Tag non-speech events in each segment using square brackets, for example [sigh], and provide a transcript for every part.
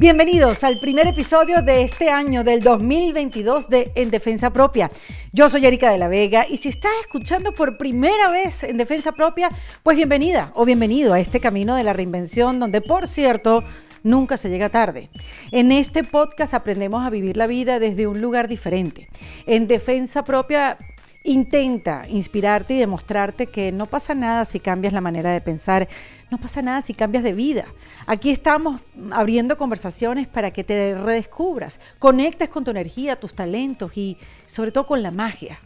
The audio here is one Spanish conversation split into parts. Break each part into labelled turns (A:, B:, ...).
A: Bienvenidos al primer episodio de este año del 2022 de En Defensa Propia. Yo soy Erika de la Vega y si estás escuchando por primera vez En Defensa Propia, pues bienvenida o bienvenido a este camino de la reinvención donde, por cierto, nunca se llega tarde. En este podcast aprendemos a vivir la vida desde un lugar diferente. En Defensa Propia Intenta inspirarte y demostrarte que no pasa nada si cambias la manera de pensar, no pasa nada si cambias de vida. Aquí estamos abriendo conversaciones para que te redescubras, conectes con tu energía, tus talentos y sobre todo con la magia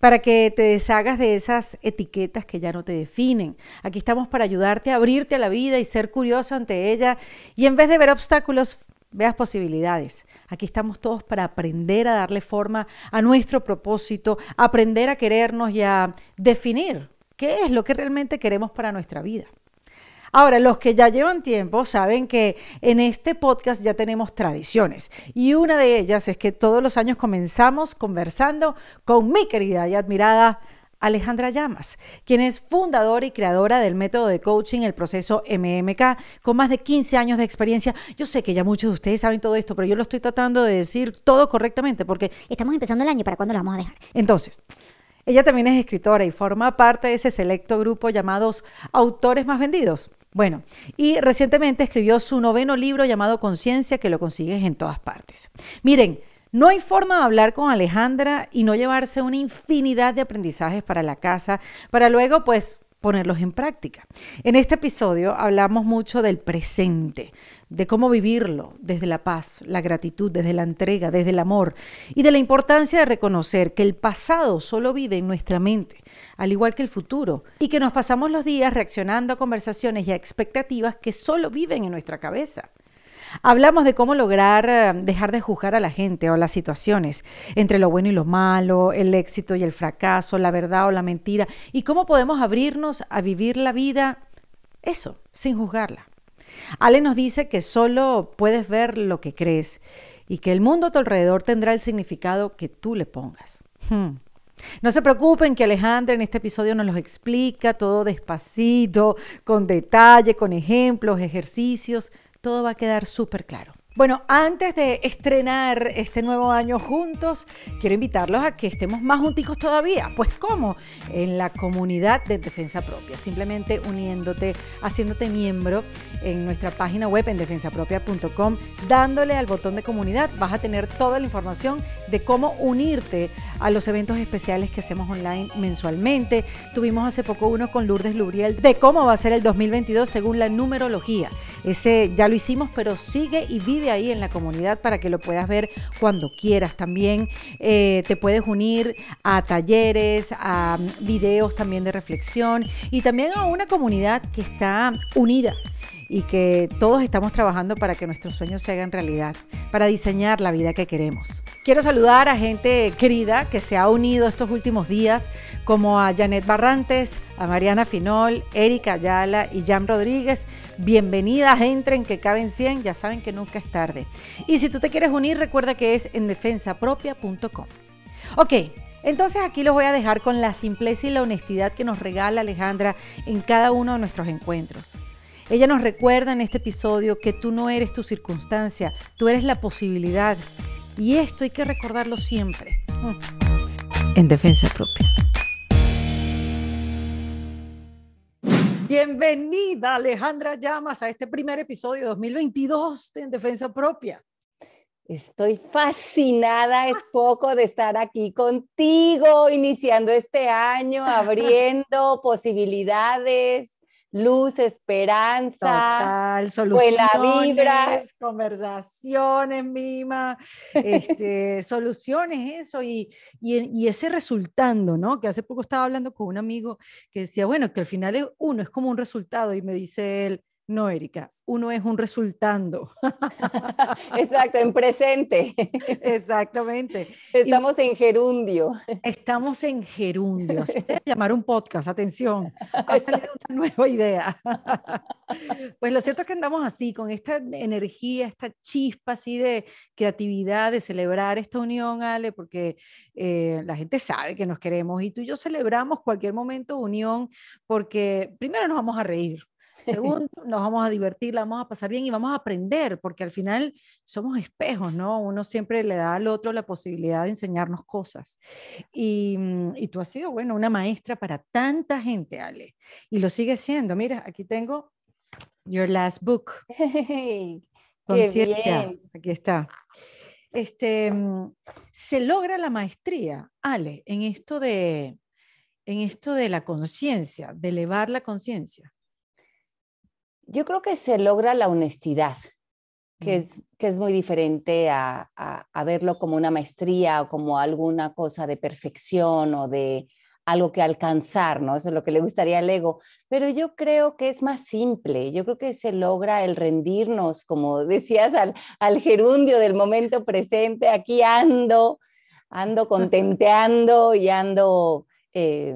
A: para que te deshagas de esas etiquetas que ya no te definen. Aquí estamos para ayudarte a abrirte a la vida y ser curioso ante ella y en vez de ver obstáculos, Veas posibilidades. Aquí estamos todos para aprender a darle forma a nuestro propósito, aprender a querernos y a definir qué es lo que realmente queremos para nuestra vida. Ahora, los que ya llevan tiempo saben que en este podcast ya tenemos tradiciones y una de ellas es que todos los años comenzamos conversando con mi querida y admirada Alejandra Llamas, quien es fundadora y creadora del método de coaching, el proceso MMK, con más de 15 años de experiencia. Yo sé que ya muchos de ustedes saben todo esto, pero yo lo estoy tratando de decir todo correctamente porque... Estamos empezando el año, ¿para cuándo lo vamos a dejar? Entonces, ella también es escritora y forma parte de ese selecto grupo llamados Autores Más Vendidos. Bueno, y recientemente escribió su noveno libro llamado Conciencia, que lo consigues en todas partes. Miren, no hay forma de hablar con Alejandra y no llevarse una infinidad de aprendizajes para la casa, para luego pues ponerlos en práctica. En este episodio hablamos mucho del presente, de cómo vivirlo desde la paz, la gratitud, desde la entrega, desde el amor y de la importancia de reconocer que el pasado solo vive en nuestra mente, al igual que el futuro, y que nos pasamos los días reaccionando a conversaciones y a expectativas que solo viven en nuestra cabeza. Hablamos de cómo lograr eh, dejar de juzgar a la gente o las situaciones, entre lo bueno y lo malo, el éxito y el fracaso, la verdad o la mentira, y cómo podemos abrirnos a vivir la vida, eso, sin juzgarla. Ale nos dice que solo puedes ver lo que crees y que el mundo a tu alrededor tendrá el significado que tú le pongas. Hmm. No se preocupen que Alejandra en este episodio nos lo explica todo despacito, con detalle, con ejemplos, ejercicios todo va a quedar súper claro. Bueno, antes de estrenar este nuevo año juntos, quiero invitarlos a que estemos más junticos todavía. Pues ¿cómo? En la comunidad de Defensa Propia, simplemente uniéndote, haciéndote miembro en nuestra página web en defensapropia.com, dándole al botón de comunidad, vas a tener toda la información de cómo unirte a los eventos especiales que hacemos online mensualmente. Tuvimos hace poco uno con Lourdes Lubriel de cómo va a ser el 2022 según la numerología. Ese ya lo hicimos, pero sigue y vive ahí en la comunidad para que lo puedas ver cuando quieras también. Eh, te puedes unir a talleres, a mm, videos también de reflexión y también a una comunidad que está unida y que todos estamos trabajando para que nuestros sueños se hagan realidad, para diseñar la vida que queremos. Quiero saludar a gente querida que se ha unido estos últimos días, como a Janet Barrantes, a Mariana Finol, Erika Ayala y Jan Rodríguez. Bienvenidas, entren, que caben 100, ya saben que nunca es tarde. Y si tú te quieres unir, recuerda que es en defensapropia.com. Ok, entonces aquí los voy a dejar con la simpleza y la honestidad que nos regala Alejandra en cada uno de nuestros encuentros. Ella nos recuerda en este episodio que tú no eres tu circunstancia, tú eres la posibilidad. Y esto hay que recordarlo siempre. Mm. En defensa propia. Bienvenida Alejandra Llamas a este primer episodio 2022 de En Defensa Propia. Estoy fascinada, es poco de estar
B: aquí contigo, iniciando este año, abriendo [laughs] posibilidades
A: luz, esperanza, soluciones, vibra. conversaciones, Mima, este, [laughs] soluciones, eso, y, y, ese resultando, ¿no? Que hace poco estaba hablando con un amigo que decía, bueno, que al final es uno, es como un resultado, y me dice él, no, Erika, uno es un resultando. [laughs] Exacto, en presente. Exactamente. Estamos en gerundio. Estamos en gerundio. Se [laughs] debe llamar un podcast, atención, ha salido una nueva idea. [laughs] Pues lo cierto es que andamos así, con esta energía, esta chispa así de creatividad, de celebrar esta unión, Ale, porque eh, la gente sabe que nos queremos y tú y yo celebramos cualquier momento de unión porque primero nos vamos a reír Segundo, [laughs] nos vamos a divertir, la vamos a pasar bien y vamos a aprender, porque al final somos espejos, ¿no? Uno siempre le da al otro la posibilidad de enseñarnos cosas. Y, mm, tú has sido, bueno, una maestra para tanta gente, Ale, y lo sigue siendo. Mira, aquí tengo Your Last Book. [laughs] ¡Qué bien! Aquí está. Este, mm, se logra la maestría, Ale, en esto de, en esto de la conciencia, de elevar la conciencia yo creo que se logra la honestidad,
B: que, es, muy diferente a, verlo como una maestría o como alguna cosa de perfección o de algo que alcanzar, ¿no? Eso es lo que le gustaría al ego. Pero yo creo que es más simple, yo creo que se logra el rendirnos, como [laughs] decías, al, gerundio del momento presente, aquí ando, ando [laughs] contenteando y ando eh,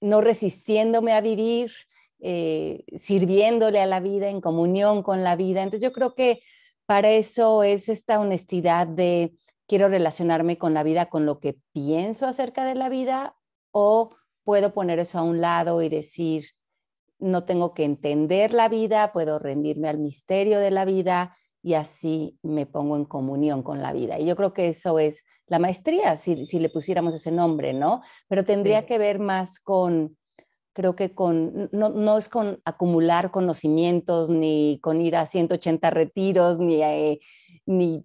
B: no resistiéndome a vivir, eh, sirviéndole a la vida, en comunión con la vida. Entonces yo creo que para eso es esta honestidad de quiero relacionarme con la vida, con lo que pienso acerca de la vida, o puedo poner eso a un lado y decir, no tengo que entender la vida, puedo rendirme al misterio de la vida y así me pongo en comunión con la vida. Y yo creo que eso es la maestría, si, le pusiéramos ese nombre, ¿no? Pero tendría que ver más con creo que con, no, no, es con acumular conocimientos, ni con ir a 180 retiros, eh, ni,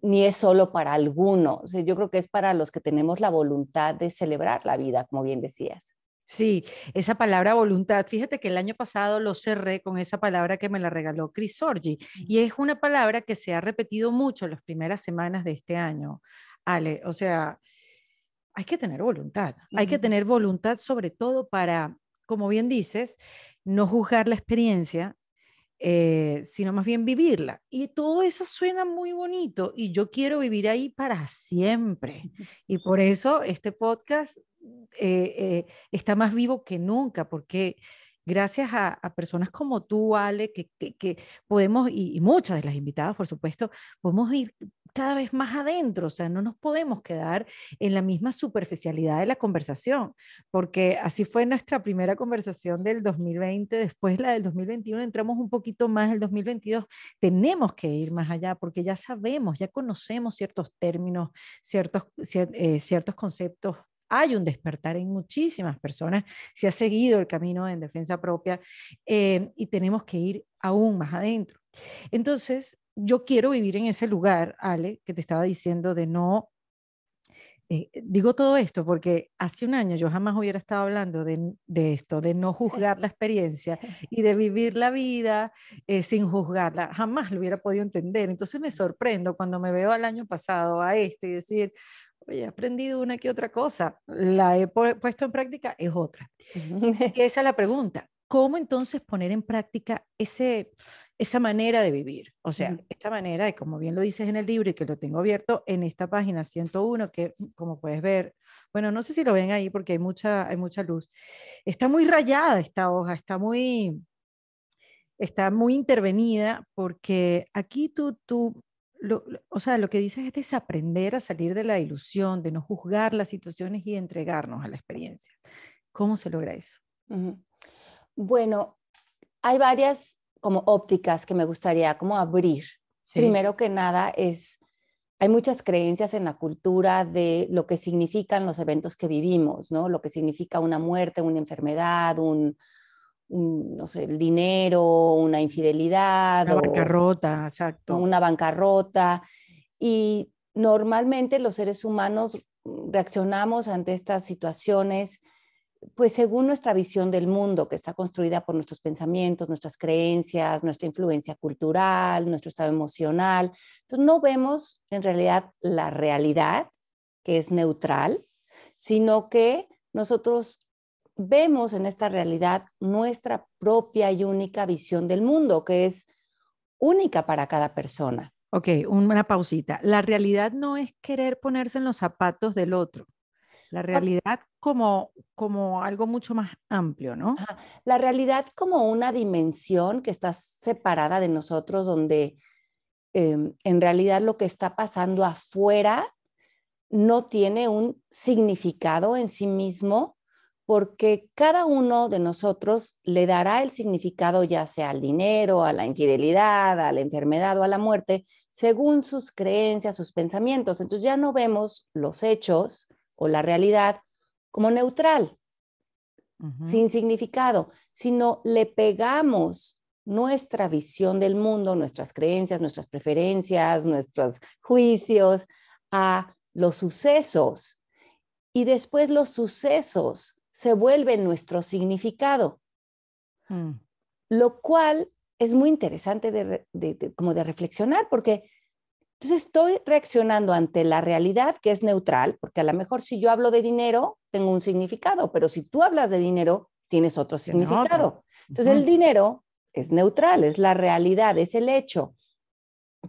B: ni, es solo para algunos. yo creo que es para los que tenemos
A: la voluntad de celebrar la vida, como bien decías. Sí, esa palabra voluntad. Fíjate que el año pasado lo cerré con esa palabra que me la regaló Chris Sorgi y es una palabra que se ha repetido mucho en las primeras semanas de este año. Ale, o sea, hay que tener voluntad, hay que tener voluntad sobre todo para como bien dices, no juzgar la experiencia, eh, sino más bien vivirla. Y todo eso suena muy bonito y yo quiero vivir ahí para siempre. Y por eso este podcast eh, eh, está más vivo que nunca, porque gracias a, personas como tú, Ale, que, podemos, y, y, muchas de las invitadas, por supuesto, podemos ir cada vez más adentro, o sea, no nos podemos quedar en la misma superficialidad de la conversación, porque así fue nuestra primera conversación del 2020, después la del 2021, entramos un poquito más el 2022, tenemos que ir más allá porque ya sabemos, ya conocemos ciertos términos, ciertos, eh, ciertos conceptos hay un despertar en muchísimas personas, se ha seguido el camino en defensa propia eh, y tenemos que ir aún más adentro. Entonces, yo quiero vivir en ese lugar, Ale, que te estaba diciendo de no... Eh, digo todo esto porque hace un año yo jamás hubiera estado hablando de, esto, de no juzgar la experiencia [laughs] y de vivir la vida eh, sin juzgarla. Jamás lo hubiera podido entender. Entonces me sorprendo cuando me veo al año pasado a este y decir, oye, he aprendido una que otra cosa, la he puesto en práctica, es otra. y esa es la pregunta. ¿Cómo entonces poner en práctica ese, esa manera de vivir? O sea, esta manera, de como bien lo dices en el libro y que lo tengo abierto en esta página 101, que mm, como puedes ver, bueno, no sé si lo ven ahí porque hay mucha, hay mucha luz. Está muy rayada esta hoja, está muy, está muy intervenida porque aquí tú, tú o sea, lo que dices es aprender a salir de la ilusión, de no juzgar las situaciones y entregarnos a la experiencia. ¿Cómo se logra eso? Uh
B: bueno, hay varias como ópticas que me gustaría como abrir. Primero que nada es, hay muchas creencias en la cultura de lo que significan los eventos que vivimos, ¿no? Lo que significa una muerte, una enfermedad, un, no el dinero, una infidelidad. Una bancarrota, exacto. Una bancarrota. Y normalmente los seres humanos reaccionamos ante estas situaciones pues según nuestra visión del mundo, que está construida por nuestros pensamientos, nuestras creencias, nuestra influencia cultural, nuestro estado emocional. Entonces no vemos en realidad la realidad, que es neutral, sino que nosotros vemos en esta realidad nuestra
A: propia y única visión del mundo, que es única para cada persona. Ok, una pausita. La realidad no es querer ponerse en los zapatos del otro. La realidad como, como algo mucho más amplio, ¿no? La
B: realidad como una dimensión que está separada de nosotros, donde em, en realidad lo que está pasando afuera no tiene un significado en sí mismo, porque cada uno de nosotros le dará el significado ya sea al dinero, a la infidelidad, a la enfermedad o a la muerte, según sus creencias, sus pensamientos. Entonces ya no vemos los hechos o la realidad como neutral, sin significado, sino le pegamos nuestra visión del mundo, nuestras creencias, nuestras preferencias, nuestros juicios a los sucesos. Y después los sucesos se vuelven nuestro significado, mm. lo cual es muy interesante como de reflexionar, porque entonces estoy reaccionando ante la realidad que es neutral, porque a lo mejor si yo hablo de dinero, tengo un significado, pero si tú hablas de dinero, tienes otro significado. Entonces el dinero es neutral, es la realidad, es el hecho.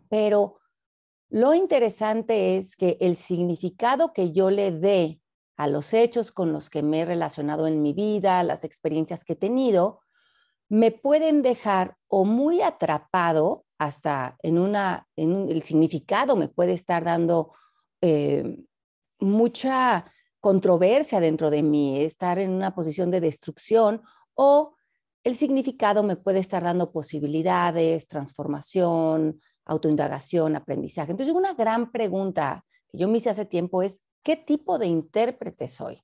B: Pero lo interesante es que el significado que yo le dé a los hechos con los que me he relacionado en mi vida, las experiencias que he tenido, me pueden dejar o muy atrapado, hasta en, una, en el significado me puede estar dando eh, mucha controversia dentro de mí, estar en una posición de destrucción o el significado me puede estar dando posibilidades, transformación, autoindagación, aprendizaje. Entonces, una gran pregunta que yo me hice hace tiempo es, ¿qué tipo de intérprete soy?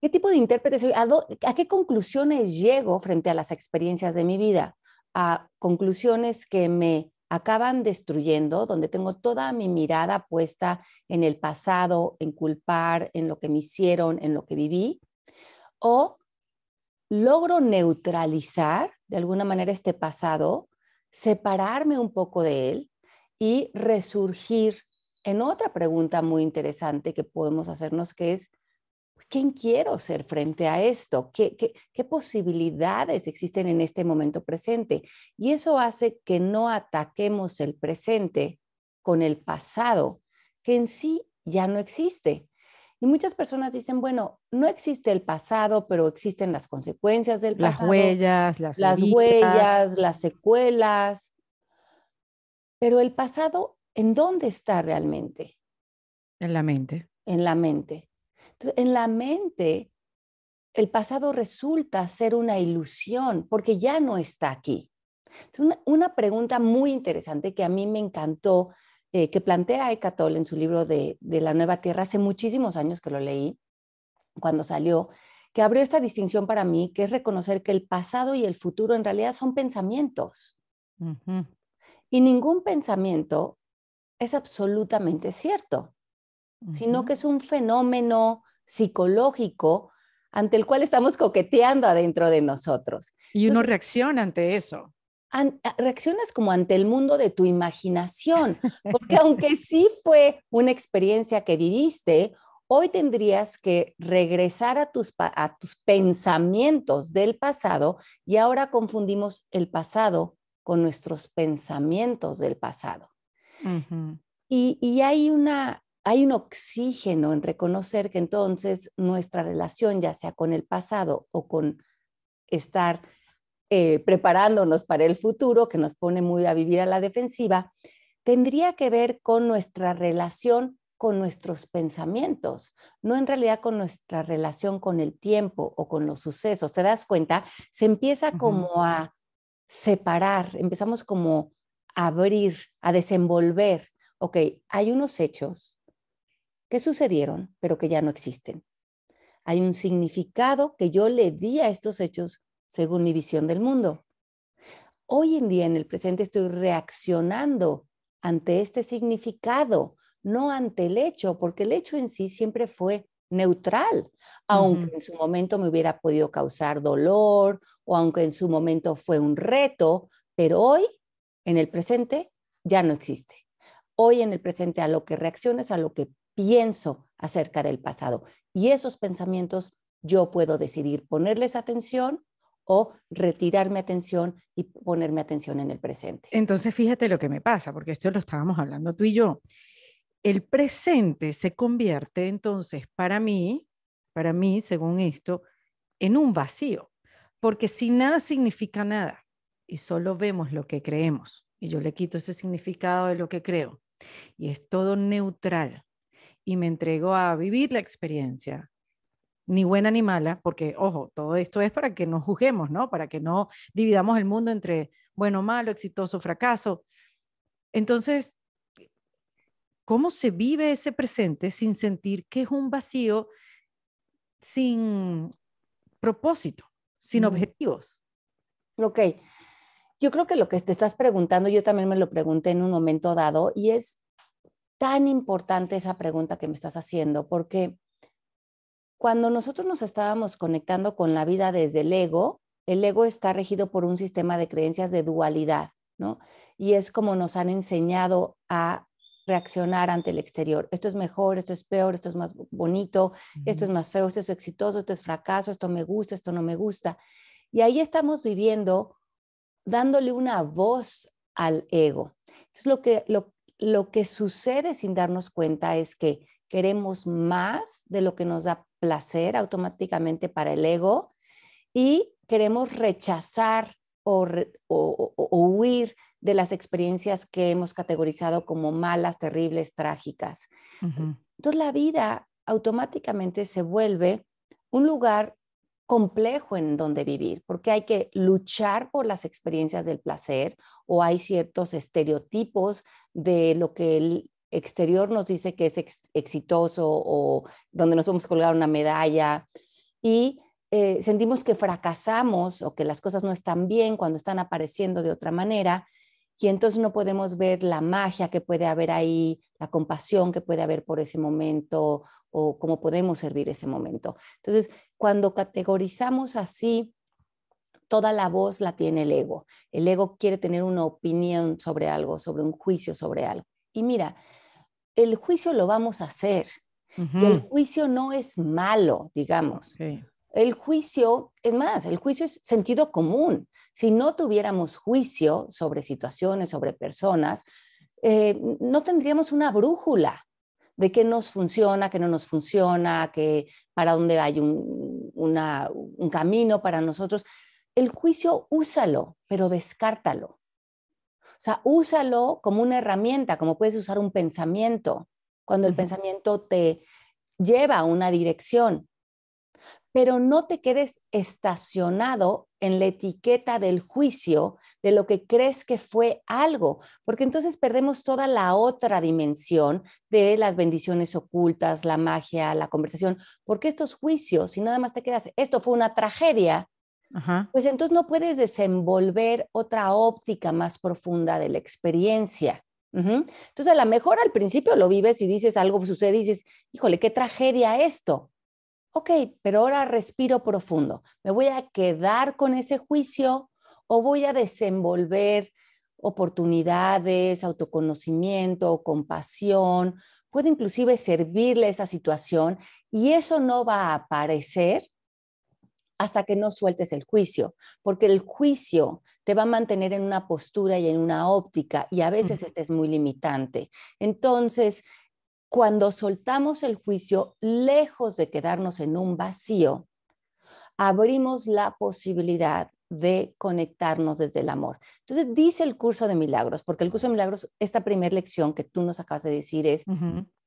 B: ¿Qué tipo de intérprete soy? ¿A, ¿A, qué conclusiones llego frente a las experiencias de mi vida? A conclusiones que me acaban destruyendo, donde tengo toda mi mirada puesta en el pasado, en culpar, en lo que me hicieron, en lo que viví, o logro neutralizar de alguna manera este pasado, separarme un poco de él y resurgir en otra pregunta muy interesante que podemos hacernos, que es, ¿quién quiero ser frente a esto? ¿Qué, posibilidades existen en este momento presente? Y eso hace que no ataquemos el presente con el pasado, que en sí ya no existe. Y muchas personas dicen, bueno, no existe el pasado, pero existen las consecuencias del las pasado. Huellas, las, huellas, las secuelas. Pero el pasado, ¿en dónde está realmente?
A: En la mente.
B: En la mente en la mente, el pasado resulta ser una ilusión porque ya no está aquí. una, pregunta muy interesante que a mí me encantó, eh, que plantea Eckhart en su libro de, La Nueva Tierra, hace muchísimos años que lo leí, cuando salió, que abrió esta distinción para mí, que es reconocer que el pasado y el futuro en realidad son pensamientos. Y ningún pensamiento es absolutamente cierto, sino que es un fenómeno psicológico ante el cual estamos coqueteando adentro de nosotros. Y uno reacciona ante eso. reaccionas como ante el mundo de tu imaginación, [laughs] porque aunque sí fue una experiencia que viviste, hoy tendrías que regresar a tus, a tus pensamientos del pasado y ahora confundimos el pasado con nuestros pensamientos del pasado. y hay una, hay un oxígeno en reconocer que entonces nuestra relación, ya sea con el pasado o con estar eh, preparándonos para el futuro, que nos pone muy a vivir a la defensiva, tendría que ver con nuestra relación con nuestros pensamientos, no en realidad con nuestra relación con el tiempo o con los sucesos. ¿Te das cuenta? Se empieza como a separar, empezamos como a abrir, a desenvolver. Ok, hay unos hechos que sucedieron, pero que ya no existen. Hay un significado que yo le di a estos hechos según mi visión del mundo. Hoy en día, en el presente, estoy reaccionando ante este significado, no ante el hecho, porque el hecho en sí siempre fue neutral, aunque en su momento me hubiera podido causar dolor o aunque en su momento fue un reto, pero hoy, en el presente, ya no existe. Hoy en el presente a lo que reacciones, a lo que pienso acerca del pasado. Y esos pensamientos yo puedo decidir ponerles atención o retirar mi atención y ponerme atención en el presente.
A: Entonces, fíjate lo que me pasa, porque esto lo estábamos hablando tú y yo. El presente se convierte entonces para mí, para mí, según esto, en un vacío, porque si nada significa nada y solo vemos lo que creemos, y yo le quito ese significado de lo que creo, y es todo neutral, y me entrego a vivir la experiencia, ni buena ni mala, porque, ojo, todo esto es para que no juzguemos, ¿no? Para que no dividamos el mundo entre bueno, malo, exitoso, fracaso. Entonces, ¿cómo se vive ese presente sin sentir que es un vacío sin propósito, sin
B: objetivos? Ok. Yo creo que lo que te estás preguntando, yo también me lo pregunté en un momento dado, y es tan importante esa pregunta que me estás haciendo, porque cuando nosotros nos estábamos conectando con la vida desde el ego, el ego está regido por un sistema de creencias de dualidad, ¿no? Y es como nos han enseñado a reaccionar ante el exterior. Esto es mejor, esto es peor, esto es más bonito, esto es más feo, esto es exitoso, esto es fracaso, esto me gusta, esto no me gusta. Y ahí estamos viviendo dándole una voz al ego. es lo que, lo, lo que sucede sin darnos cuenta es que queremos más de lo que nos da placer automáticamente para el ego y queremos rechazar o, huir de las experiencias que hemos categorizado como malas, terribles, trágicas.
C: Entonces
B: la vida automáticamente se vuelve un lugar complejo en donde vivir, porque hay que luchar por las experiencias del placer o hay ciertos estereotipos de lo que el exterior nos dice que es exitoso o donde nos vamos a colgar una medalla y eh, sentimos que fracasamos o que las cosas no están bien cuando están apareciendo de otra manera y entonces no podemos ver la magia que puede haber ahí, la compasión que puede haber por ese momento o cómo podemos servir ese momento. Entonces, cuando categorizamos así toda la voz la tiene el ego. El ego quiere tener una opinión sobre algo, sobre un juicio, sobre algo. Y mira, el juicio lo vamos a hacer. el juicio no es malo, digamos. El juicio, es más, el juicio es sentido común. Si no tuviéramos juicio sobre situaciones, sobre personas, eh, no tendríamos una brújula de qué nos funciona, qué no nos funciona, que para dónde hay un, un camino para nosotros el juicio úsalo, pero descártalo. O sea, úsalo como una herramienta, como puedes usar un pensamiento, cuando el pensamiento te lleva a una dirección. Pero no te quedes estacionado en la etiqueta del juicio de lo que crees que fue algo, porque entonces perdemos toda la otra dimensión de las bendiciones ocultas, la magia, la conversación, porque estos juicios, si nada más te quedas, esto fue una tragedia, pues entonces no puedes desenvolver otra óptica más profunda de la experiencia. Entonces, a lo mejor al principio lo vives y dices algo sucede y dices, híjole, qué tragedia esto. Ok, pero ahora respiro profundo. ¿Me voy a quedar con ese juicio o voy a desenvolver oportunidades, autoconocimiento, compasión? Puede inclusive servirle esa situación y eso no va a aparecer hasta que no sueltes el juicio, porque el juicio te va a mantener en una postura y en una óptica y a veces este es muy limitante. Entonces, cuando soltamos el juicio, lejos de quedarnos en un vacío, abrimos la posibilidad de conectarnos desde el amor. Entonces, dice el curso de milagros, porque el curso de milagros, esta primera lección que tú nos acabas de decir es,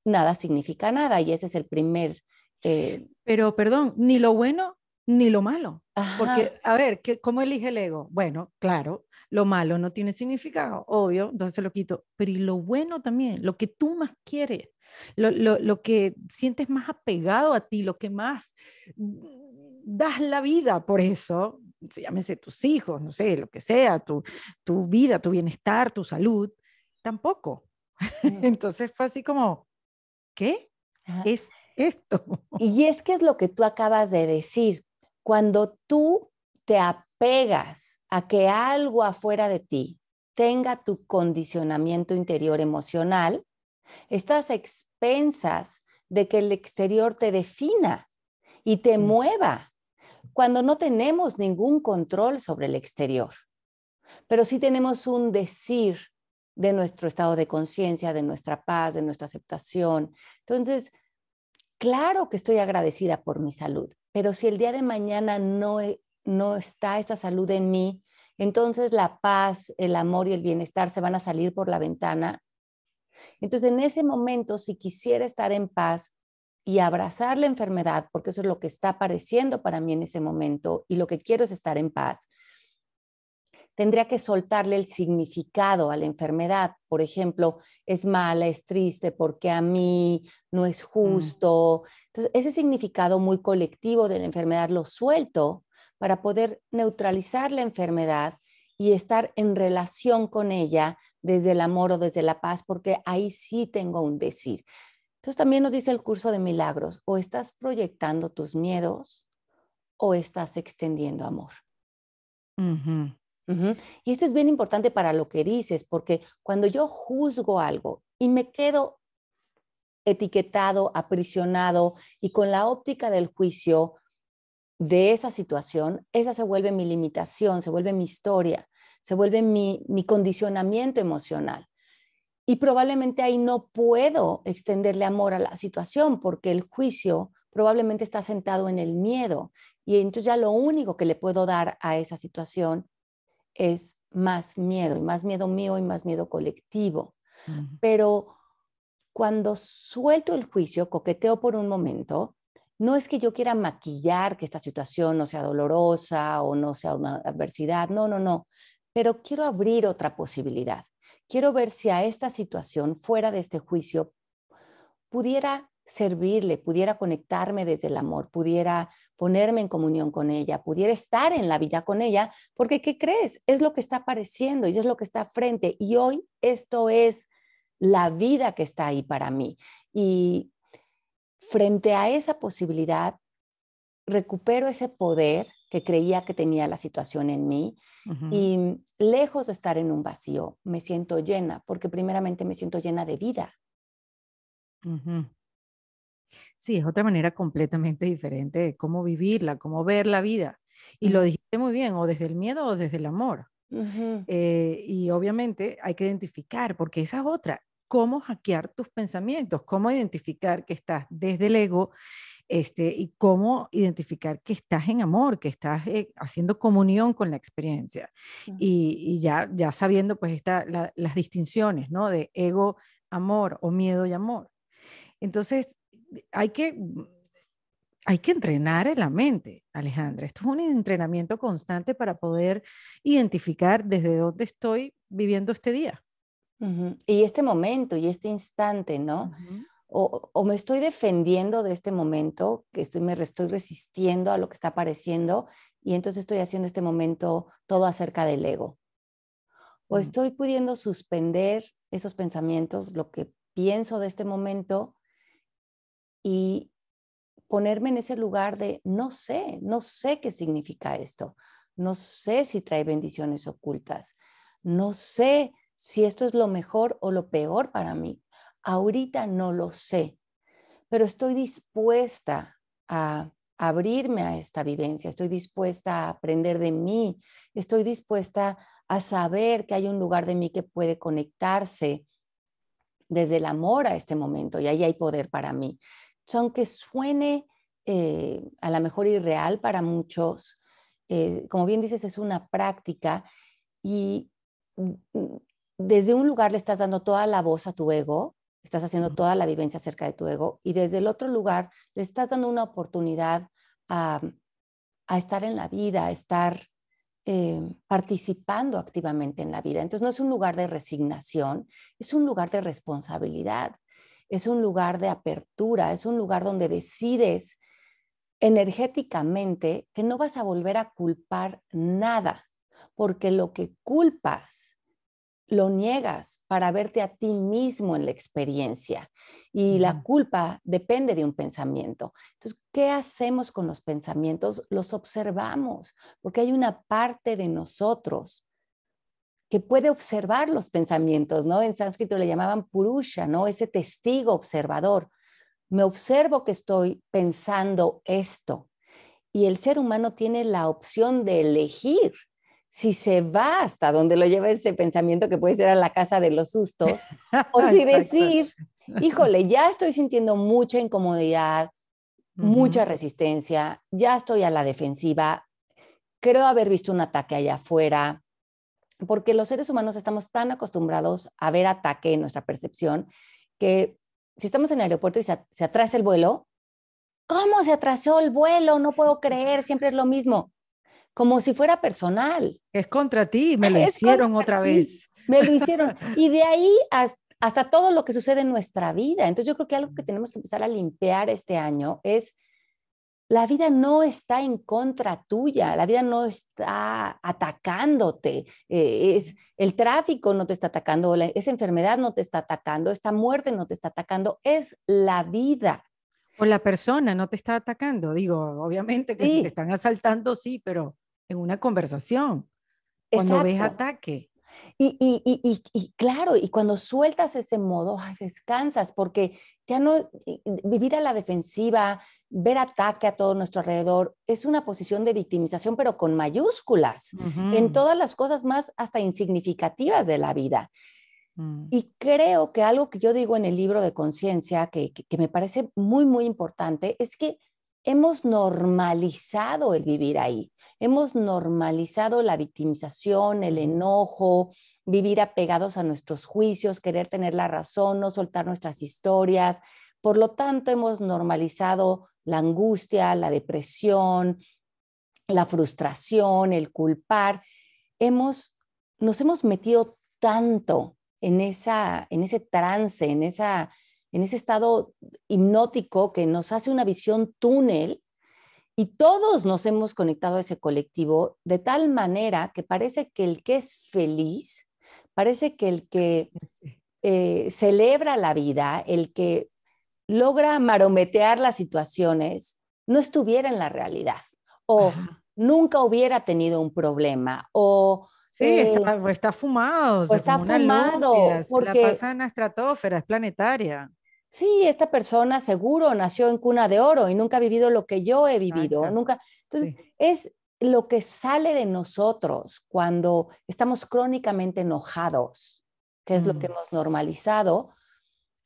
B: nada significa nada, y ese es el primer...
A: Eh, Pero, perdón, ni lo bueno ni lo malo. Porque, a ver, ¿qué, ¿cómo elige el ego? Bueno, claro, lo malo no tiene significado, obvio, entonces lo quito. Pero y lo bueno también, lo que tú más quieres, lo, que sientes más apegado a ti, lo que más das la vida por eso, se llámese tus hijos, no sé, lo que sea, tu, tu vida, tu bienestar, tu salud, tampoco. [laughs] Mm. entonces fue así como, ¿qué? Es
B: esto. Y es que es lo que tú acabas de decir. Cuando tú te apegas a que algo afuera de ti tenga tu condicionamiento interior emocional, estás expensas de que el exterior te defina y te mm. mueva cuando no tenemos ningún control sobre el exterior. Pero sí tenemos un decir de nuestro estado de conciencia, de nuestra paz, de nuestra aceptación. Entonces, claro que estoy agradecida por mi salud pero si el día de mañana no, e, no está esa salud en mí, entonces la paz, el amor y el bienestar se van a salir por la ventana. Entonces en ese momento, si quisiera estar en paz y abrazar la enfermedad, porque eso es lo que está apareciendo para mí en ese momento y lo que quiero es estar en paz, tendría que soltarle el significado a la enfermedad. Por ejemplo, es mala, es triste, porque a mí no es mm. justo. Entonces, ese significado muy colectivo de la enfermedad lo suelto para poder neutralizar la enfermedad y estar en relación con ella desde el amor o desde la paz, porque ahí sí tengo un decir. Entonces también nos dice el curso de milagros, o estás proyectando tus miedos o estás extendiendo amor. Y esto es bien importante para lo que dices, porque cuando yo juzgo algo y me quedo etiquetado, aprisionado y con la óptica del juicio de esa situación, esa se vuelve mi limitación, se vuelve mi historia, se vuelve mi, mi condicionamiento emocional. Y probablemente ahí no puedo extenderle amor a la situación porque el juicio probablemente está sentado en el miedo. Y entonces ya lo único que le puedo dar a esa situación es más miedo, y más miedo mío y más miedo colectivo. Pero cuando suelto el juicio, coqueteo por un momento, no es que yo quiera maquillar que esta situación no sea dolorosa o no sea una adversidad, no, no, no, pero quiero abrir otra posibilidad. Quiero ver si a esta situación fuera de este juicio pudiera servirle, pudiera conectarme desde el amor, pudiera ponerme en comunión con ella, pudiera estar en la vida con ella, porque ¿qué crees? Es lo que está apareciendo y es lo que está frente. Y hoy esto es la vida que está ahí para mí. Y frente a esa posibilidad, recupero ese poder que creía que tenía la situación en mí y lejos de estar en un vacío, me siento llena, porque primeramente me siento llena de vida.
C: Sí, es otra
A: manera completamente diferente de cómo vivirla, cómo ver la vida. Y lo dijiste muy bien, o desde el miedo o desde el amor. Eh, y obviamente hay que identificar, porque esa es otra, cómo hackear tus pensamientos, cómo identificar que estás desde el ego este, y cómo identificar que estás en amor, que estás eh, haciendo comunión con la experiencia. y, ya, ya sabiendo pues esta, las distinciones ¿no? de ego, amor o miedo y amor. Entonces, hay que, entrenar en la mente, Alejandra. Esto es un entrenamiento constante para poder identificar desde dónde estoy viviendo este día.
B: Y este momento y este instante, ¿no? o, me estoy defendiendo de este momento, que estoy, me estoy resistiendo a lo que está apareciendo y entonces estoy haciendo este momento todo acerca del ego. O mm. estoy pudiendo suspender esos pensamientos, lo que pienso de este momento y ponerme en ese lugar de no sé, no sé qué significa esto, no sé si trae bendiciones ocultas, no sé si esto es lo mejor o lo peor para mí. Ahorita no lo sé, pero estoy dispuesta a abrirme a esta vivencia, estoy dispuesta a aprender de mí, estoy dispuesta a saber que hay un lugar de mí que puede conectarse desde el amor a este momento y ahí hay poder para mí aunque suene eh, a lo mejor irreal para muchos, eh, como bien dices, es una práctica y mm, desde un lugar le estás dando toda la voz a tu ego, estás haciendo toda la vivencia acerca de tu ego y desde el otro lugar le estás dando una oportunidad a, estar en la vida, a estar eh, participando activamente en la vida. Entonces no es un lugar de resignación, es un lugar de responsabilidad es un lugar de apertura, es un lugar donde decides energéticamente que no vas a volver a culpar nada, porque lo que culpas lo niegas para verte a ti mismo en la experiencia y la culpa depende de un pensamiento. Entonces, ¿qué hacemos con los pensamientos? Los observamos, porque hay una parte de nosotros que puede observar los pensamientos, ¿no? En sánscrito le llamaban purusha, ¿no? Ese testigo observador. Me observo que estoy pensando esto. Y el ser humano tiene la opción de elegir si se va hasta donde lo lleva ese pensamiento, que puede ser a la casa de los sustos, [laughs] o si decir, híjole, ya estoy sintiendo mucha incomodidad, mucha resistencia, ya estoy a la defensiva, creo haber visto un ataque allá afuera, porque los seres humanos estamos tan acostumbrados a ver ataque en nuestra percepción que si estamos en el aeropuerto y se, atrasa el vuelo, ¿cómo se atrasó el vuelo? No puedo creer, siempre es lo mismo. Como si fuera personal.
A: Es contra ti, me lo hicieron otra vez.
B: Me lo [laughs] hicieron. Y de ahí hasta todo lo que sucede en nuestra vida. Entonces yo creo que algo que tenemos que empezar a limpiar este año es la vida no está en contra tuya, la vida no está atacándote, eh, es, el tráfico no te está atacando, esa enfermedad no te está atacando, esta muerte no te está atacando, es
A: la vida. O la persona no te está atacando, digo, obviamente que te están asaltando, sí, pero en una conversación, cuando ves ataque. Y,
B: claro, y cuando sueltas ese modo, descansas, porque ya no eh, vivir a la defensiva, ver ataque a todo nuestro alrededor, es una posición de victimización, pero con mayúsculas, en todas las cosas más hasta insignificativas de la vida. Mm. Y creo que algo que yo digo en el libro de conciencia, que me parece muy, muy importante, es que hemos normalizado el vivir ahí. Hemos normalizado la victimización, el enojo, vivir apegados a nuestros juicios, querer tener la razón, no soltar nuestras historias. Por lo tanto, hemos normalizado la angustia, la depresión, la frustración, el culpar. Hemos, nos hemos metido tanto en, esa, en ese trance, en esa en ese estado hipnótico que nos hace una visión túnel y todos nos hemos conectado a ese colectivo de tal manera que parece que el que es feliz, parece que el que eh, celebra la vida, el que logra marometear las situaciones, no estuviera en la realidad o nunca hubiera tenido un
A: problema o... Eh, está, fumado. O está fumado. porque la pasa en la estratosfera, es planetaria
B: sí, esta persona seguro nació en cuna de oro y nunca ha vivido lo que yo he vivido, nunca. Entonces, es lo que sale de nosotros cuando estamos crónicamente enojados, que es lo que mm. hemos normalizado,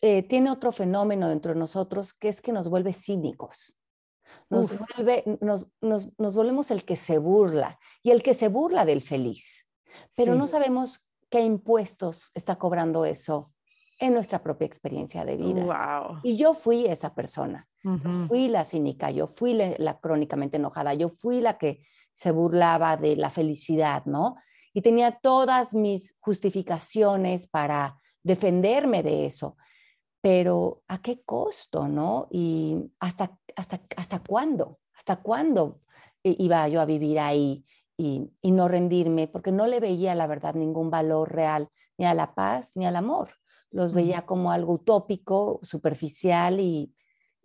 B: eh, tiene otro fenómeno dentro de nosotros que es que nos vuelve cínicos. Nos, vuelve, nos, volvemos el que se burla y el que se burla del feliz. Pero no sabemos qué impuestos está cobrando eso en nuestra propia experiencia de vida. Y yo fui esa persona. fui la cínica, yo fui la, crónicamente enojada, yo fui la que se burlaba de la felicidad, ¿no? Y tenía todas mis justificaciones para defenderme de eso. Pero ¿a qué costo, no? ¿Y hasta, hasta, hasta cuándo? ¿Hasta cuándo iba yo a vivir ahí y, y no rendirme? Porque no le veía, la verdad, ningún valor real ni a la paz ni al amor los veía como algo utópico, superficial y,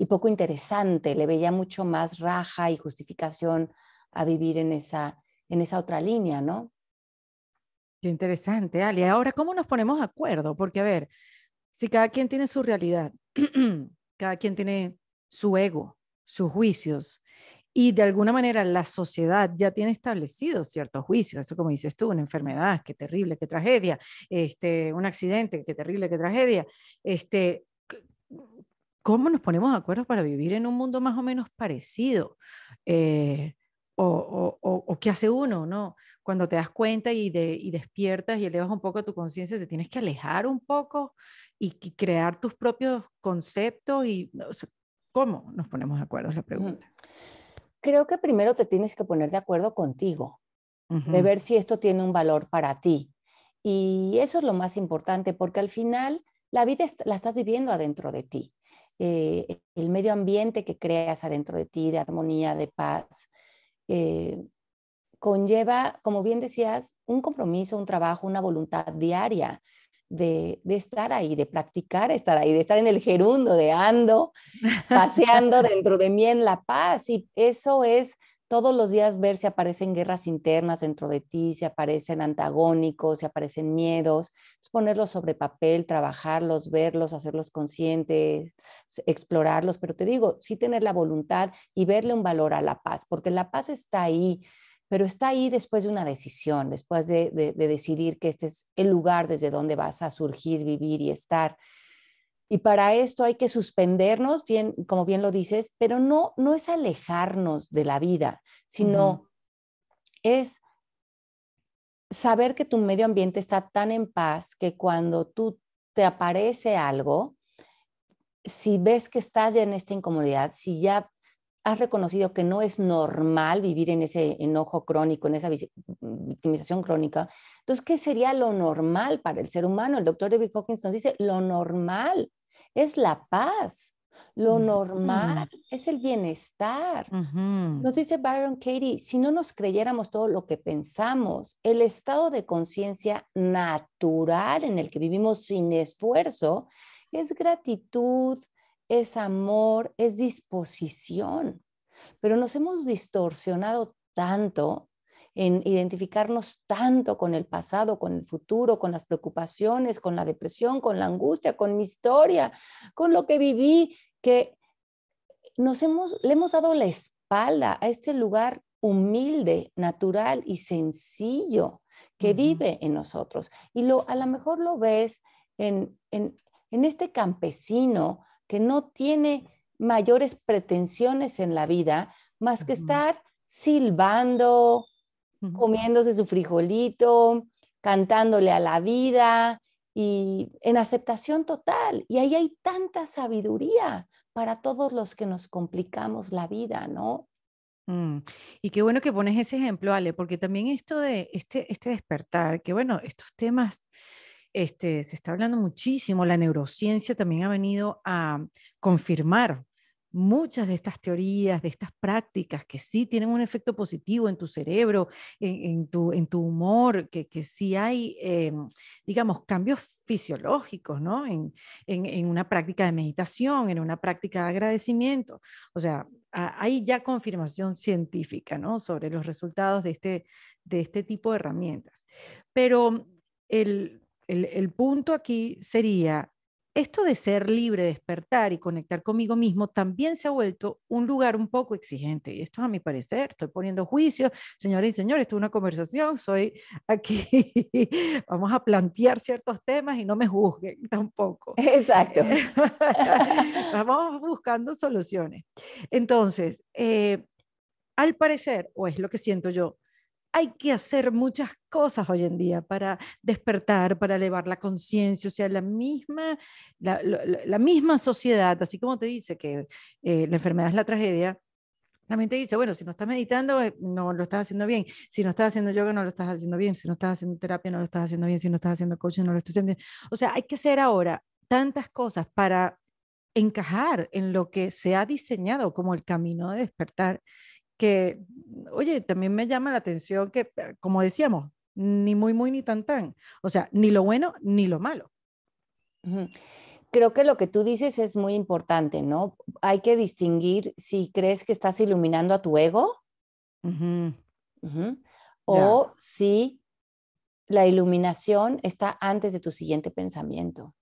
B: poco interesante. Le veía mucho más raja y justificación a vivir en esa, en esa otra
A: línea, ¿no? Qué interesante, Ali. Ahora, ¿cómo nos ponemos de acuerdo? Porque, a ver, si cada quien tiene su realidad, [clears throat] cada quien tiene su ego, sus juicios, y de alguna manera la sociedad ya tiene establecido ciertos juicios, eso como dices tú, una enfermedad, qué terrible, qué tragedia, este, un accidente, qué terrible, qué tragedia. Este, ¿Cómo nos ponemos de acuerdo para vivir en un mundo más o menos parecido? Eh, o, qué hace uno, ¿no? Cuando te das cuenta y, de, despiertas y elevas un poco tu conciencia, te tienes que alejar un poco y, crear tus propios conceptos y, ¿cómo nos ponemos de acuerdo? Es la pregunta creo que primero te tienes que poner de acuerdo contigo, de
B: ver si esto tiene un valor para ti. Y eso es lo más importante, porque al final la vida la estás viviendo adentro de ti. Eh, el medio ambiente que creas adentro de ti, de armonía, de paz, eh, conlleva, como bien decías, un compromiso, un trabajo, una voluntad diaria de, estar ahí, de practicar estar ahí, de estar en el gerundo, de ando, paseando [laughs] dentro de mí en la paz. Y eso es todos los días ver si aparecen guerras internas dentro de ti, si aparecen antagónicos, si aparecen miedos, pues, ponerlos sobre papel, trabajarlos, verlos, hacerlos conscientes, explorarlos, pero te digo, sí tener la voluntad y verle un valor a la paz, porque la paz está ahí, pero está ahí después de una decisión, después de, decidir que este es el lugar desde donde vas a surgir, vivir y estar. Y para esto hay que suspendernos, bien, como bien lo dices, pero no, no es alejarnos de la vida, sino es saber que tu medio ambiente está tan en paz que cuando tú te aparece algo, si ves que estás ya en esta incomodidad, si ya has reconocido que no es normal vivir en ese enojo crónico, en esa mm, victimización crónica, entonces, ¿qué sería lo normal para el ser humano? El doctor David Hawkins nos dice, lo normal es la paz, lo normal mm. es el bienestar.
C: Nos
B: dice Byron Katie, si no nos creyéramos todo lo que pensamos, el estado de conciencia natural en el que vivimos sin esfuerzo es gratitud, es amor, es disposición. Pero nos hemos distorsionado tanto en identificarnos tanto con el pasado, con el futuro, con las preocupaciones, con la depresión, con la angustia, con mi historia, con lo que viví, que nos hemos, le hemos dado la espalda a este lugar humilde, natural y sencillo que vive en nosotros. Y lo, a lo mejor lo ves en este campesino que no tiene mayores pretensiones en la vida más que estar silbando, comiéndose su frijolito, cantándole a la vida y en aceptación total. Y ahí hay tanta sabiduría para todos los que nos complicamos la vida, ¿no?
A: Mm. Y qué bueno que pones ese ejemplo, Ale, porque también esto de este, este despertar, que bueno, estos temas este, se está hablando muchísimo, la neurociencia también ha venido a confirmar muchas de estas teorías, de estas prácticas que sí tienen un efecto positivo en tu cerebro, en, tu, en tu, humor, que, que sí hay, eh, digamos, cambios fisiológicos, ¿no? En, una práctica de meditación, en una práctica de agradecimiento. O sea, hay ya confirmación científica, ¿no? Sobre los resultados de este, de este tipo de herramientas. Pero el, el, punto aquí sería, esto de ser libre, despertar y conectar conmigo mismo también se ha vuelto un lugar un poco exigente. Y esto a mi parecer, estoy poniendo juicio, señores y señores, esto es una conversación, soy aquí, [laughs] vamos a plantear ciertos temas y no me juzguen [laughs] tampoco. Exacto. [laughs] vamos buscando soluciones. Entonces, eh, al parecer, o es lo que siento yo, hay que hacer muchas cosas hoy en día para despertar, para elevar la conciencia, o sea, la misma, la, misma sociedad, así como te dice que eh, la enfermedad es la tragedia, también te dice, bueno, si no estás meditando, eh, no lo estás haciendo bien. Si no estás haciendo yoga, no lo estás haciendo bien. Si no estás haciendo terapia, no lo estás haciendo bien. Si no estás haciendo coaching, no lo estás haciendo bien. O sea, hay que hacer ahora tantas cosas para encajar en lo que se ha diseñado como el camino de despertar que, oye, también me llama la atención que, eh, como decíamos, ni muy, muy, ni tan, tan. O sea, ni lo bueno, ni lo malo.
B: Creo que lo que tú dices es muy importante, ¿no? Hay que distinguir si crees que estás iluminando a tu ego o si la iluminación está antes de tu siguiente pensamiento.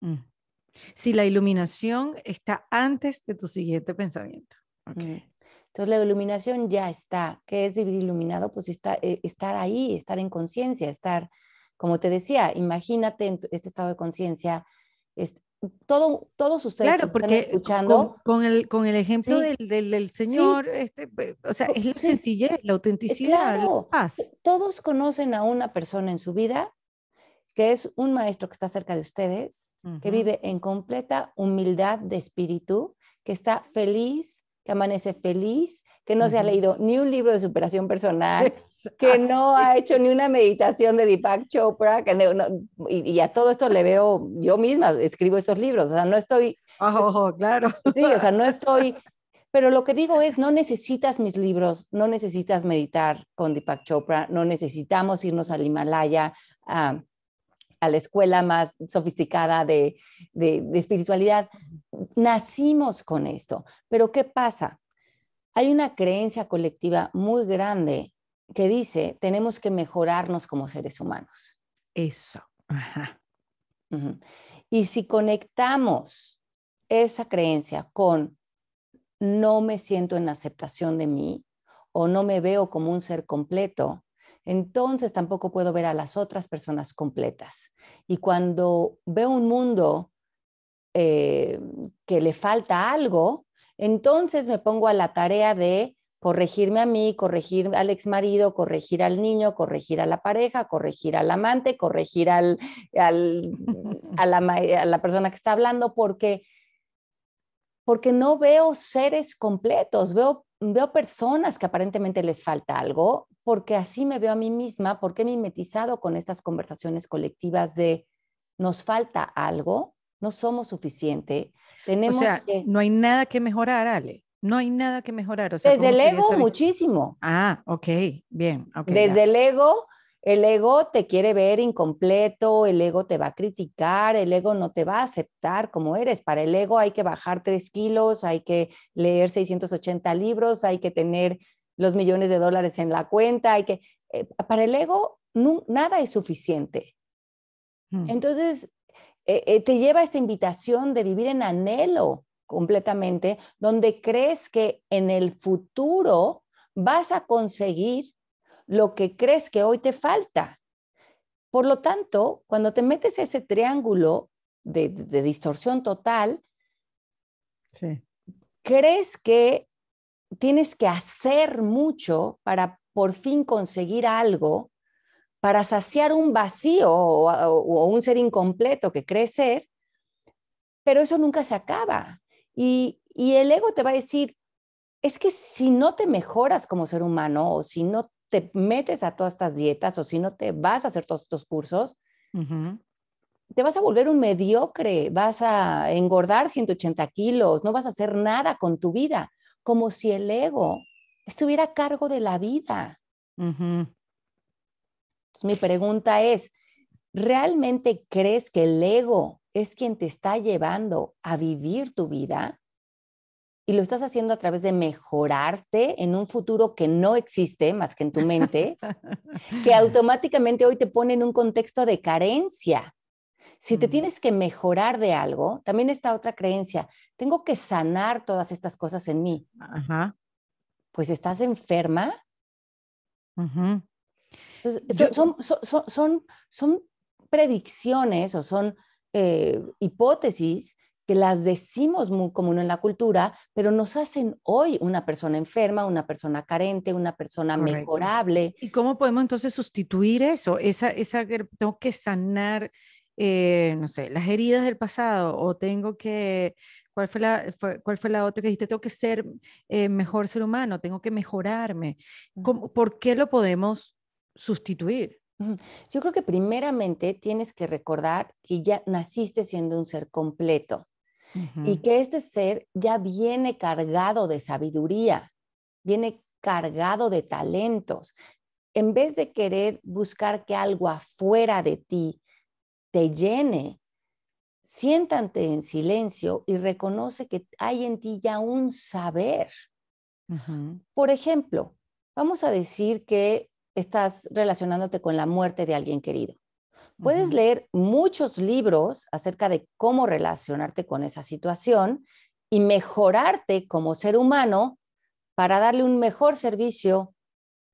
B: Mm. Si la iluminación está antes de tu siguiente pensamiento. Entonces la iluminación ya está. ¿Qué es vivir iluminado? Pues está, eh, estar ahí, estar en conciencia, estar, como te decía, imagínate este estado de conciencia. Este, todo, todos ustedes claro, están
A: escuchando. Con, el, con el ejemplo del, Señor, este, o sea, es la sencillez, la autenticidad, la paz.
B: Todos conocen a una persona en su vida que es un maestro que está cerca de ustedes, que vive en completa humildad de espíritu, que está feliz que amanece feliz, que no se ha leído ni un libro de superación personal, [laughs] que no ha hecho ni una meditación de Deepak Chopra, y, a todo esto le veo, yo misma escribo estos libros, o sea, no estoy... claro. Sí, o sea, no estoy... Pero lo que digo es, no necesitas mis libros, no necesitas meditar con Deepak Chopra, no necesitamos irnos al Himalaya a, a la escuela más sofisticada de, espiritualidad. Nacimos con esto, pero ¿qué pasa? Hay una creencia colectiva muy grande que dice, tenemos que mejorarnos como seres humanos. Eso. Y si conectamos esa creencia con no me siento en aceptación de mí o no me veo como un ser completo, entonces tampoco puedo ver a las otras personas completas. Y cuando veo un mundo eh, que le falta algo, entonces me pongo a la tarea de corregirme a mí, corregir al ex marido, corregir al niño, corregir a la pareja, corregir al amante, corregir al, [laughs] a, la, a, la, persona que está hablando, porque, porque no veo seres completos, veo veo personas que aparentemente les falta algo, porque así me veo a mí misma, porque he mimetizado con estas conversaciones colectivas de nos falta algo, no somos suficiente, tenemos
A: No hay nada que mejorar, Ale. No hay nada que mejorar. Desde el ego, muchísimo. Ah, ok, bien. Desde el ego,
B: el ego te quiere ver incompleto, el ego te va a criticar, el ego no te va a aceptar como eres. Para el ego hay que bajar tres kilos, hay que leer 680 libros, hay que tener los millones de dólares en la cuenta, hay que... Eh, para el ego nada es suficiente. Mm. Entonces, eh, eh, te lleva esta invitación de vivir en anhelo completamente, donde crees que en el futuro vas a conseguir lo que crees que hoy te falta. Por lo tanto, cuando te metes a ese triángulo de, distorsión total, crees que tienes que hacer mucho para por fin conseguir algo, para saciar un vacío o, un ser incompleto que crees ser, pero eso nunca se acaba. Y, y el ego te va a decir, es que si no te mejoras como ser humano o si no te metes a todas estas dietas o si no te vas a hacer todos estos cursos, te vas a volver un mediocre, vas a engordar 180 kilos, no vas a hacer nada con tu vida, como si el ego estuviera a cargo de la vida. mi pregunta es, ¿realmente crees que el ego es quien te está llevando a vivir tu vida? y lo estás haciendo a través de mejorarte en un futuro que no existe más que en tu mente, que [laughs] automáticamente hoy te pone en un contexto de carencia. Si te mm. tienes que mejorar de algo, también está otra creencia, tengo que sanar todas estas cosas en mí. Pues estás enferma. son, son, predicciones o son eh, hipótesis que las decimos muy común en la cultura, pero nos hacen hoy
A: una persona enferma, una persona carente, una persona mejorable. ¿Y cómo podemos entonces sustituir eso? Esa, esa tengo que sanar, eh, no sé, las heridas del pasado o tengo que, ¿cuál fue la, cuál fue la otra que dijiste? Tengo que ser eh, mejor ser humano, tengo que mejorarme. ¿Por qué lo podemos sustituir? Yo creo que primeramente tienes que recordar que ya naciste siendo
B: un ser completo y que este ser ya viene cargado de sabiduría, viene cargado de talentos. En vez de querer buscar que algo afuera de ti te llene, siéntate en silencio y reconoce que hay en ti ya un saber. Por ejemplo, vamos a decir que estás relacionándote con la muerte de alguien querido. Puedes leer muchos libros acerca de cómo relacionarte con esa situación y mejorarte como ser humano para darle un mejor servicio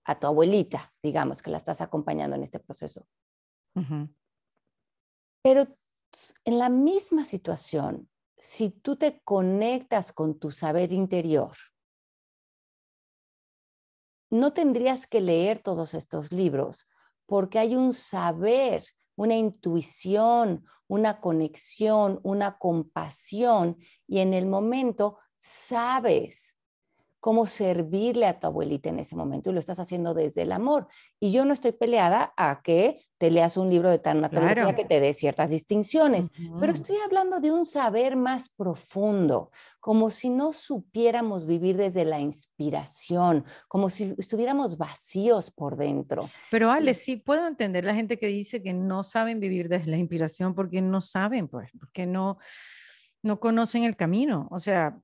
B: a tu abuelita, digamos, que la estás acompañando en este proceso. Pero en la misma situación, si tú te conectas con tu saber interior, no tendrías que leer todos estos libros porque hay un saber una intuición, una conexión, una compasión y en el momento sabes cómo servirle a tu abuelita en ese momento y lo estás haciendo desde el amor. Y yo no estoy peleada a que te leas un libro de tan naturaleza que te dé ciertas distinciones, pero estoy hablando de un saber más profundo, como si no supiéramos vivir desde la inspiración, como si estuviéramos vacíos por dentro.
A: Pero Ale, sí puedo entender la gente que dice que no saben vivir desde la inspiración porque no saben, pues, porque no no conocen el camino, o sea,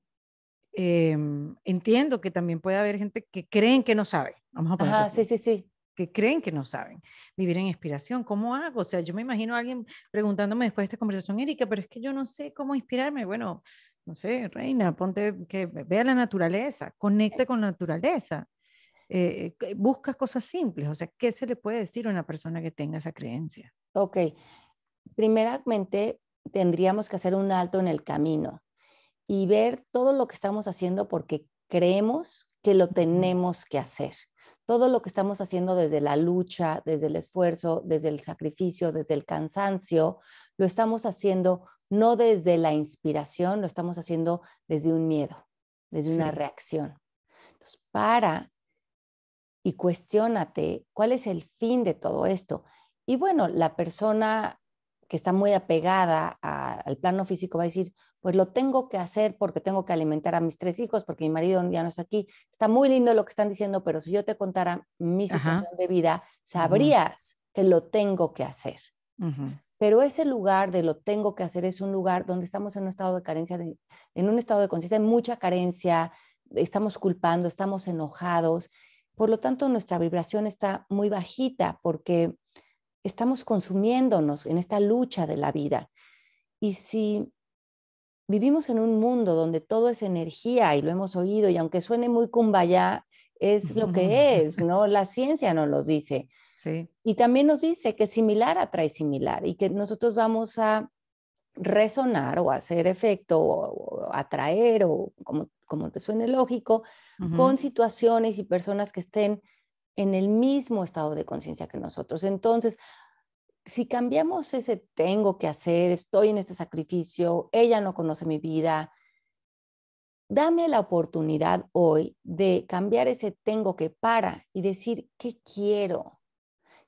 A: Em, entiendo que también puede haber gente que creen que no sabe. Vamos a poner sí, sí, sí. Que creen que no saben. Vivir en inspiración, ¿cómo hago? O sea, yo me imagino a alguien preguntándome después de esta conversación, Erika, pero es que yo no sé cómo inspirarme. Bueno, no sé, reina, ponte que vea la naturaleza, conecta con la naturaleza. Eh, eh, busca cosas simples, o sea, ¿qué se le puede decir a una persona que tenga esa creencia? Ok, primeramente tendríamos
B: que hacer un alto en el camino y ver todo lo que estamos haciendo porque creemos que lo tenemos que hacer. Todo lo que estamos haciendo desde la lucha, desde el esfuerzo, desde el sacrificio, desde el cansancio, lo estamos haciendo no desde la inspiración, lo estamos haciendo desde un miedo, desde una reacción. Entonces, para y cuestionate cuál es el fin de todo esto. Y bueno, la persona que está muy apegada al plano físico va a decir, pues lo tengo que hacer porque tengo que alimentar a mis tres hijos, porque mi marido ya no está aquí. Está muy lindo lo que están diciendo, pero si yo te contara mi situación de vida, sabrías que lo tengo que hacer. Pero ese lugar de lo tengo que hacer es un lugar donde estamos en un estado de carencia, de, en un estado de conciencia, mucha carencia, estamos culpando, estamos enojados. Por lo tanto, nuestra vibración está muy bajita porque estamos consumiéndonos en esta lucha de la vida. Y si vivimos en un mundo donde todo es energía y lo hemos oído y aunque suene muy cumbayá, es lo [laughs] que es, ¿no? La ciencia nos lo dice. Sí. Y también nos dice que similar atrae similar y que nosotros vamos a resonar o hacer efecto o, atraer o como, como te suene lógico con situaciones y personas que estén en el mismo estado de conciencia que nosotros. Entonces, si cambiamos ese tengo que hacer, estoy en este sacrificio, ella no conoce mi vida, dame la oportunidad hoy de cambiar ese tengo que para y decir, ¿qué quiero?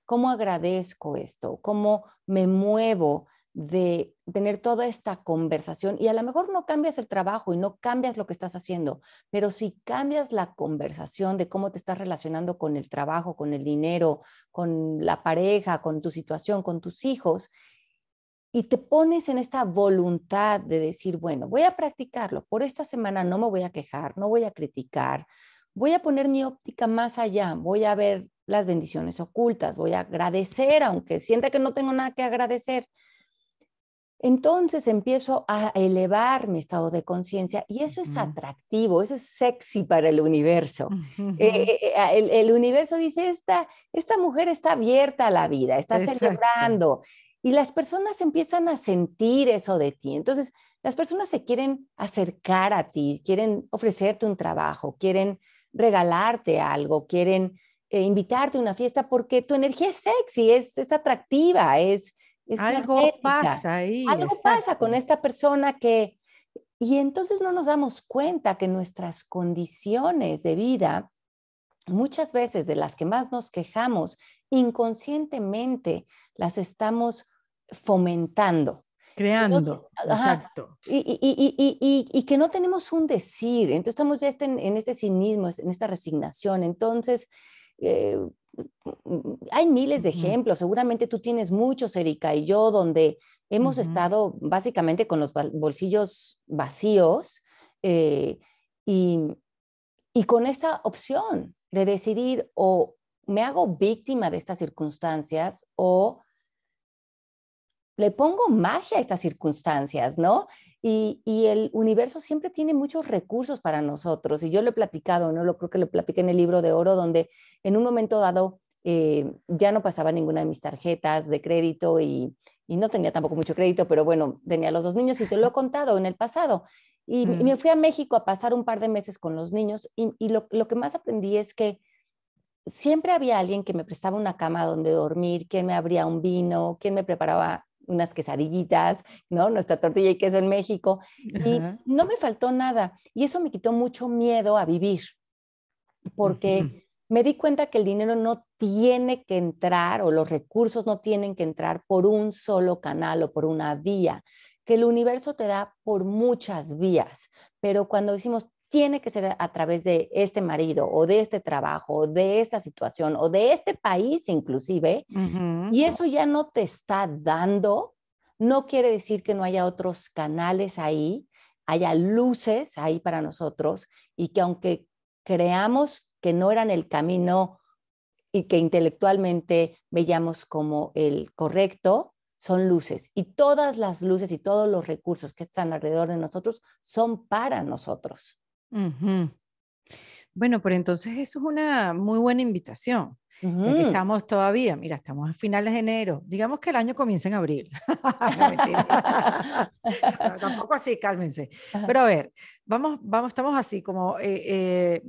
B: ¿Cómo agradezco esto? ¿Cómo me muevo de tener toda esta conversación y a lo mejor no cambias el trabajo y no cambias lo que estás haciendo, pero si cambias la conversación de cómo te estás relacionando con el trabajo, con el dinero, con la pareja, con tu situación, con tus hijos, y te pones en esta voluntad de decir, bueno, voy a practicarlo, por esta semana no me voy a quejar, no voy a criticar, voy a poner mi óptica más allá, voy a ver las bendiciones ocultas, voy a agradecer, aunque sienta que no tengo nada que agradecer, entonces empiezo a elevar mi estado de conciencia y eso es atractivo, eso es sexy para el universo. Eh, eh, eh, el, universo dice, esta, esta mujer está abierta a la vida, está celebrando y las personas empiezan a sentir eso de ti. Entonces, las personas se quieren acercar a ti, quieren ofrecerte un trabajo, quieren regalarte algo, quieren invitarte a una fiesta porque tu energía es sexy, es, es atractiva, es algo pasa ahí. Algo pasa con esta persona que... Y entonces no nos damos cuenta que nuestras condiciones de vida, muchas veces de las que más nos quejamos, inconscientemente las estamos fomentando. Creando, exacto. Y, y, y, y, que no tenemos un decir, entonces estamos ya este, en, este cinismo, en esta resignación. Entonces, eh, hay miles de ejemplos, seguramente tú tienes muchos, Erika, y yo, donde hemos estado básicamente con los bolsillos vacíos eh, y con esta opción de decidir o me hago víctima de estas circunstancias o le pongo magia a estas circunstancias, ¿no? Y, el universo siempre tiene muchos recursos para nosotros. Y yo lo he platicado, ¿no? Lo creo que lo platiqué en el libro de oro, donde en un momento dado eh, ya no pasaba ninguna de mis tarjetas de crédito y, y, no tenía tampoco mucho crédito, pero bueno, tenía los dos niños y te lo he [laughs] contado en el pasado. Y me mm. fui a México a pasar un par de meses con los niños y, lo, lo que más aprendí es que siempre había alguien que me prestaba una cama donde dormir, que me abría un vino, quien me preparaba unas quesadillitas, ¿no? Nuestra tortilla y queso en México. Y no me faltó nada. Y eso me quitó mucho miedo a vivir, porque me di cuenta que el dinero no tiene que entrar o los recursos no tienen que entrar por un solo canal o por una vía, que el universo te da por muchas vías. Pero cuando decimos tiene que ser a través de este marido o de este trabajo o de esta situación o de este país inclusive, y eso ya no te está dando, no quiere decir que no haya otros canales ahí, haya luces ahí para nosotros y que aunque creamos que no eran el camino y que intelectualmente veíamos como el correcto, son luces y todas las luces y todos los recursos que están alrededor de nosotros son para nosotros.
A: Bueno, pero entonces eso es una muy buena invitación. estamos todavía, mira, estamos a finales de enero. Digamos que el año comienza en abril. [laughs] [laughs] tampoco así, cálmense. Pero a ver, vamos, vamos, estamos así como eh, eh,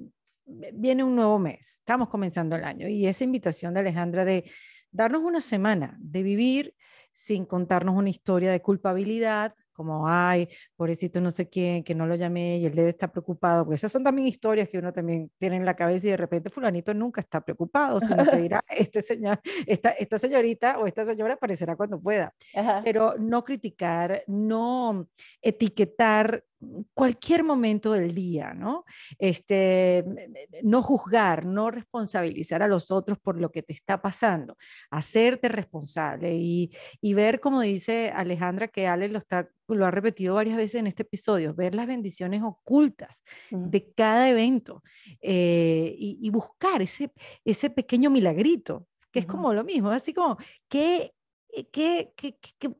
A: viene un nuevo mes, estamos comenzando el año y esa invitación de Alejandra de darnos una semana de vivir sin contarnos una historia de culpabilidad como, ay, pobrecito no sé quién, que no lo llamé y el debe está preocupado, esas son también historias que uno también tiene en la cabeza y de repente fulanito nunca está preocupado, sino que dirá, [laughs] este señor, esta, esta señorita o esta señora aparecerá cuando pueda. Pero no criticar, no etiquetar cualquier momento del día, ¿no? Este, no juzgar, no responsabilizar a los otros por lo que te está pasando, hacerte responsable y, ver, como dice Alejandra, que Ale lo, lo ha repetido varias veces en este episodio, ver las bendiciones ocultas mm. de cada evento eh, y, buscar ese, ese pequeño milagrito, que es como lo mismo, así como, que eh, ¿Qué,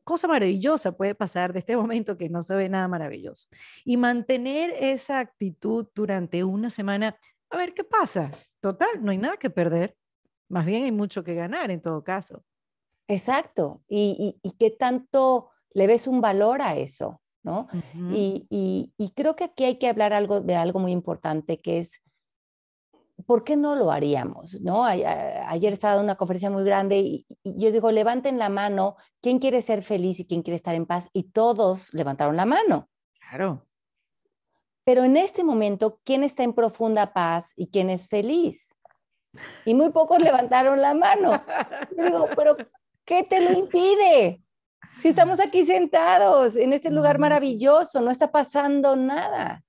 A: cosa maravillosa puede pasar de este momento que no se ve nada maravilloso. Y mantener esa actitud durante una semana, a ver qué pasa. Total, no hay nada que perder. Más bien hay mucho que ganar en todo caso. Exacto. ¿Y, qué tanto le ves un valor a eso?
B: ¿no? y, creo que aquí hay que hablar algo de algo muy importante que es ¿por qué no lo haríamos? ¿No? Ayer estaba en una conferencia muy grande y, yo digo, levanten la mano, ¿quién quiere ser feliz y quién quiere estar en paz? Y todos levantaron la mano. Claro. Pero en este momento, ¿quién está en profunda paz y quién es feliz? Y muy pocos levantaron la mano. Yo digo, pero ¿qué te lo impide? Si estamos aquí sentados en este lugar maravilloso, no está pasando nada.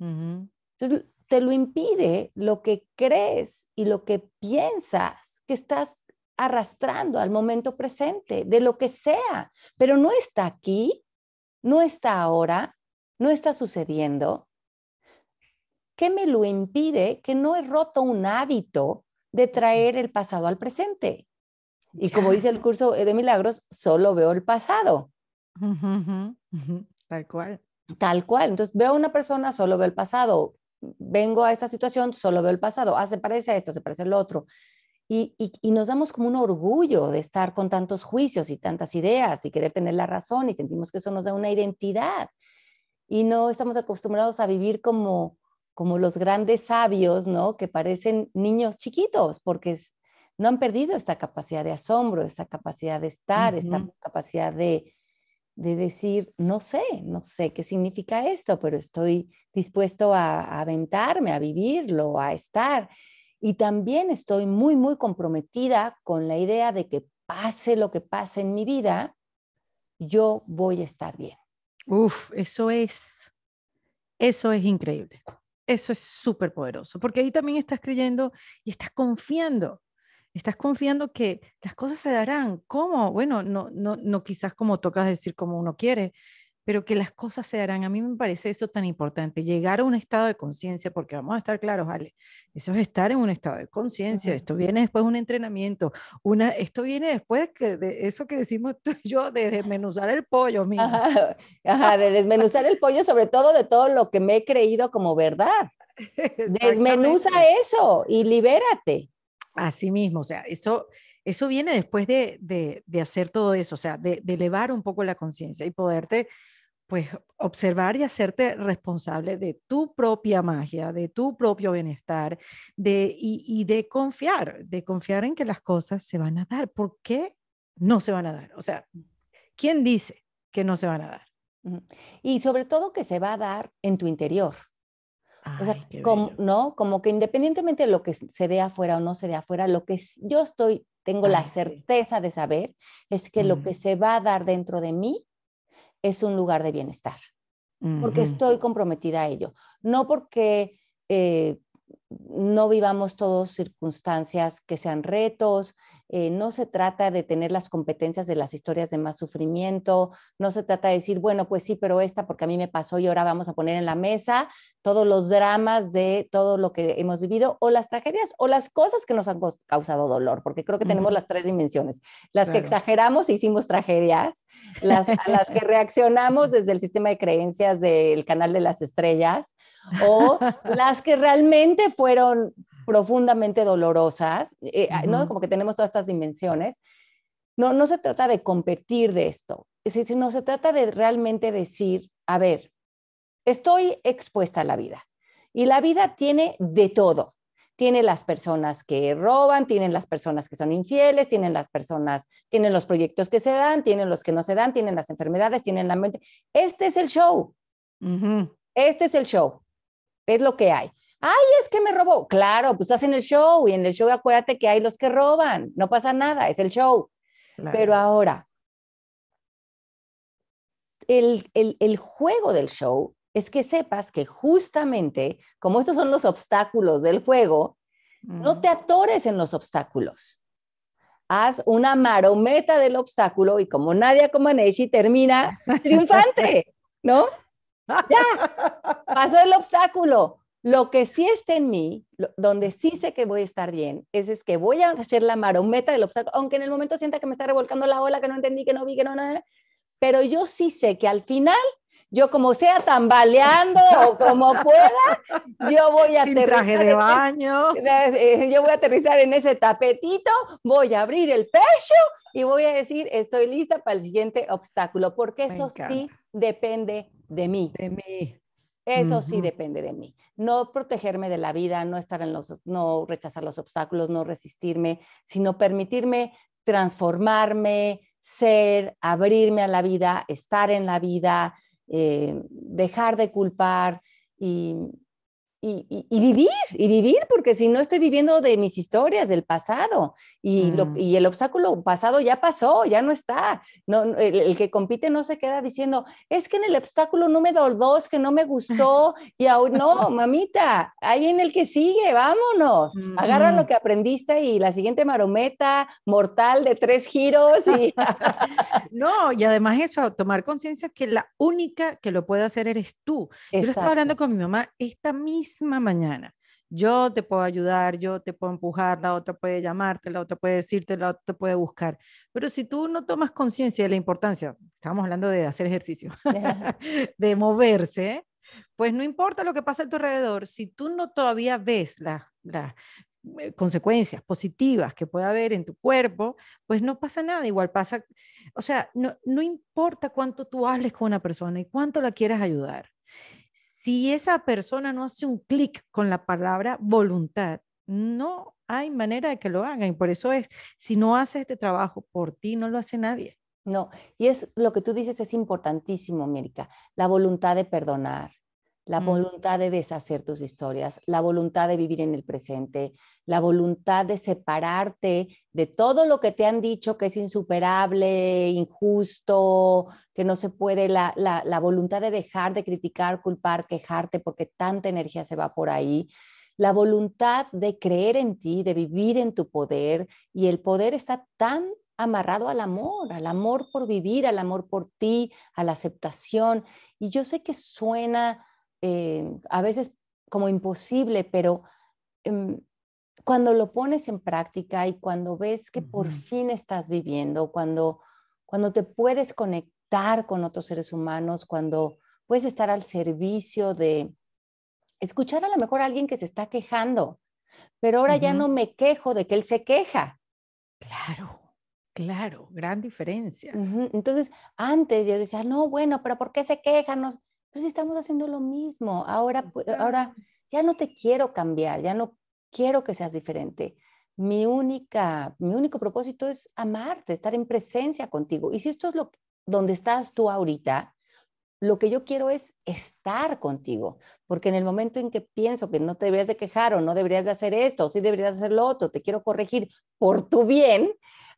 B: Entonces, te lo
C: impide
B: lo que crees y lo que piensas que estás arrastrando al momento presente, de lo que sea, pero no está aquí, no está ahora, no está sucediendo. ¿Qué me lo impide que no he roto un hábito de traer el pasado al presente? Y como dice el curso de milagros, solo veo el pasado. Tal cual. Tal cual. Entonces veo a una persona, solo veo el pasado vengo a esta situación, solo veo el pasado, ah, se parece a esto, se parece al otro. Y, nos damos como un orgullo de estar con tantos juicios y tantas ideas y querer tener la razón y sentimos que eso nos da una identidad. Y no estamos acostumbrados a vivir como, como los grandes sabios, ¿no? Que parecen niños chiquitos porque no han perdido esta capacidad de asombro, esta capacidad de estar, esta capacidad de, de decir, no sé, no sé qué significa esto, pero estoy dispuesto a, aventarme, a vivirlo, a estar. Y también estoy muy, muy comprometida con la idea de que pase lo que pase en mi vida, yo voy a estar bien.
A: Uf, eso es, eso es increíble. Eso es súper poderoso, porque ahí también estás creyendo y estás confiando estás confiando que las cosas se darán. ¿Cómo? Bueno, no, no, quizás como tocas decir como uno quiere, pero que las cosas se darán. A mí me parece eso tan importante, llegar a un estado de conciencia, porque vamos a estar claros, Ale, eso es estar en un estado de conciencia, esto viene después de un entrenamiento, una, esto viene después de eso que decimos tú y yo, de desmenuzar el pollo,
B: mira. ajá, de desmenuzar el pollo, sobre todo de todo lo que me he creído como verdad.
C: [laughs] Desmenuza
A: eso y libérate. Así mismo, o sea, eso, eso viene después de, hacer todo eso, o sea, de, elevar un poco la conciencia y poderte, pues, observar y hacerte responsable de tu propia magia, de tu propio bienestar, de, y, y de confiar, de confiar en que las cosas se van a dar. ¿Por qué no se van a dar? O sea, ¿quién dice que no se van a dar?
B: Y sobre todo que se va a dar en tu interior o sea, como, ¿no? Como que independientemente de lo que se dé afuera o no se dé afuera, lo que yo estoy, tengo la certeza de saber es que lo que se va a dar dentro de mí es un lugar de bienestar, porque estoy comprometida a ello, no porque eh, no vivamos todos circunstancias que sean retos, eh, no se trata de tener las competencias de las historias de más sufrimiento, no se trata de decir, bueno, pues sí, pero esta porque a mí me pasó y ahora vamos a poner en la mesa todos los dramas de todo lo que hemos vivido o las tragedias o las cosas que nos han causado dolor, porque creo que tenemos las tres dimensiones, las que exageramos e hicimos tragedias, las, las que reaccionamos desde el sistema de creencias del canal de las estrellas o [laughs] las que realmente fueron profundamente dolorosas, eh, ah, ¿no? Como que tenemos todas estas dimensiones. No, se trata de competir de esto, no se trata de realmente decir, a ver, estoy expuesta a la vida y la vida tiene de todo. Tiene las personas que roban, tienen las personas que son infieles, tienen las personas, tienen los proyectos que se dan, tienen los que no se dan, tienen las enfermedades, tienen la mente. Este es el show. Este es el show. Es lo que hay ay, es que me robó. Claro, pues estás en el show y en el show acuérdate que hay los que roban, no pasa nada, es el show. Pero ahora, el, el, el, juego del show es que sepas que justamente, como estos son los obstáculos del juego, no te atores en los obstáculos. Haz una marometa del obstáculo y como Nadia Comaneci termina [laughs] triunfante, ¿no? Ya, pasó el obstáculo, lo que sí está en mí, donde sí sé que voy a estar bien, es, es que voy a hacer la marometa del obstáculo, aunque en el momento sienta que me está revolcando la ola, que no entendí, que no vi, que no nada, pero yo sí sé que al final, yo como sea tambaleando o como pueda, yo voy a [laughs] Sin aterrizar. Traje de baño. Eh, yo voy a aterrizar en ese tapetito, voy a abrir el pecho y voy a decir, estoy lista para el siguiente obstáculo, porque eso sí depende de mí. De mí. Eso sí depende de mí. No protegerme de la vida, no estar en los, no rechazar los obstáculos, no resistirme, sino permitirme transformarme, ser, abrirme a la vida, estar en la vida, eh, dejar de culpar y y, vivir, y vivir, porque si no estoy viviendo de mis historias, del pasado, y, mm. el obstáculo pasado ya pasó, ya no está. No, el, que compite no se queda diciendo, es que en el obstáculo número dos que no me gustó, [laughs] y aún no, mamita, ahí en el que sigue, vámonos, agarra lo que aprendiste y la siguiente marometa mortal de tres
A: giros. Y... [laughs] no, y además eso, tomar conciencia que la única que lo puede hacer eres tú. Yo estaba hablando con mi mamá esta misma mañana. Yo te puedo ayudar, yo te puedo empujar, la otra puede llamarte, la otra puede decirte, la otra te puede buscar. Pero si tú no tomas conciencia de la importancia, estamos hablando de hacer ejercicio, [laughs] [laughs] de moverse, pues no importa lo que pasa a tu alrededor, si tú no todavía ves las eh, consecuencias positivas que puede haber en tu cuerpo, pues no pasa nada, igual pasa, o sea, no, no importa cuánto tú hables con una persona y cuánto la quieras ayudar, si esa persona no hace un clic con la palabra voluntad, no hay manera de que lo hagan. Y por eso es, si no hace este trabajo por ti, no lo hace nadie. No, y es lo que tú dices es importantísimo, América,
B: la voluntad de perdonar, la mm. voluntad de deshacer tus historias, la voluntad de vivir en el presente, la voluntad de separarte de todo lo que te han dicho que es insuperable, injusto, que no se puede, la, voluntad de dejar de criticar, culpar, quejarte, porque tanta energía se va por ahí, la voluntad de creer en ti, de vivir en tu poder, y el poder está tan amarrado al amor, al amor por vivir, al amor por ti, a la aceptación. Y yo sé que suena eh, a veces como imposible, pero em, cuando lo pones en práctica y cuando ves que por fin estás viviendo, cuando, cuando te puedes conectar con otros seres humanos, cuando puedes estar al servicio de escuchar a lo mejor a alguien que se está quejando, pero ahora ya no me quejo de que él se queja. Claro. Claro, gran diferencia. Entonces, antes yo decía, no, bueno, pero ¿por qué se queja si pues, estamos haciendo lo mismo, ahora, ahora ya no te quiero cambiar, ya no quiero que seas diferente. Mi, única, mi único propósito es amarte, estar en presencia contigo. Y si esto es lo, donde estás tú ahorita, lo que yo quiero es estar contigo, porque en el momento en que pienso que no te deberías de quejar o no deberías de hacer esto o sí deberías de hacer lo otro, te quiero corregir por tu bien,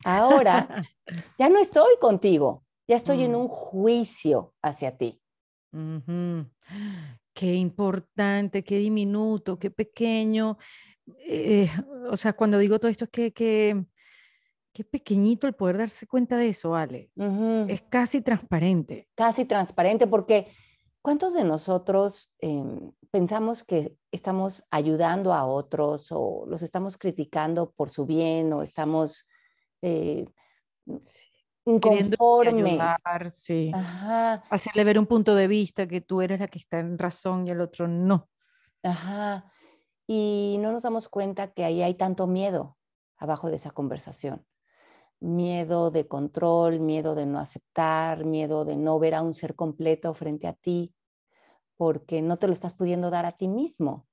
B: ahora
A: [laughs] ya no estoy contigo, ya estoy en mm. un juicio hacia ti. Qué importante, qué diminuto, qué pequeño. Eh, o sea, cuando digo todo esto es que, qué pequeñito el poder darse cuenta de eso, Ale. Es casi transparente. Casi transparente, porque
B: ¿cuántos de nosotros em, pensamos que estamos ayudando a otros o los estamos criticando por su bien o estamos... Eh,
A: inconformes. Hacerle ver un punto de vista que tú eres la que está en razón y el otro no. Ajá. Y
B: no nos damos cuenta que ahí hay tanto miedo abajo de esa conversación. Miedo de control, miedo de no aceptar, miedo de no ver a un ser completo frente a ti, porque no te lo estás pudiendo dar a ti mismo.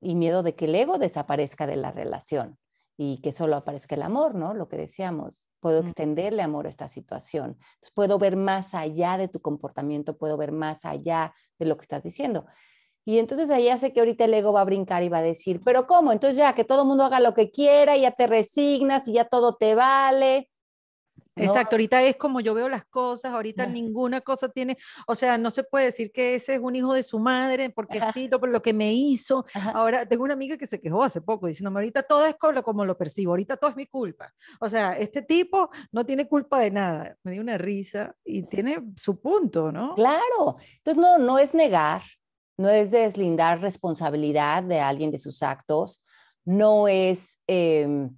B: y miedo de que el ego desaparezca de la relación y que solo aparezca el amor, ¿no? Lo que decíamos, puedo extenderle amor a esta situación. Entonces, puedo ver más allá de tu comportamiento, puedo ver más allá de lo que estás diciendo. Y entonces ahí hace que ahorita el ego va a brincar y va a decir, pero ¿cómo? Entonces ya que todo el mundo haga lo que quiera, ya te resignas y ya todo te
A: vale. Exacto, ahorita es como yo veo las cosas, ahorita ninguna cosa tiene, o sea, no se puede decir que ese es un hijo de su madre, porque sí, lo, lo que me hizo. Ahora, tengo una amiga que se quejó hace poco diciéndome, ahorita todo es como, como lo percibo, ahorita todo es mi culpa. O sea, este tipo no tiene culpa de nada. Me dio una risa y tiene su punto,
B: ¿no? Claro, entonces no, no es negar, no es deslindar responsabilidad de alguien de sus actos, no es, em,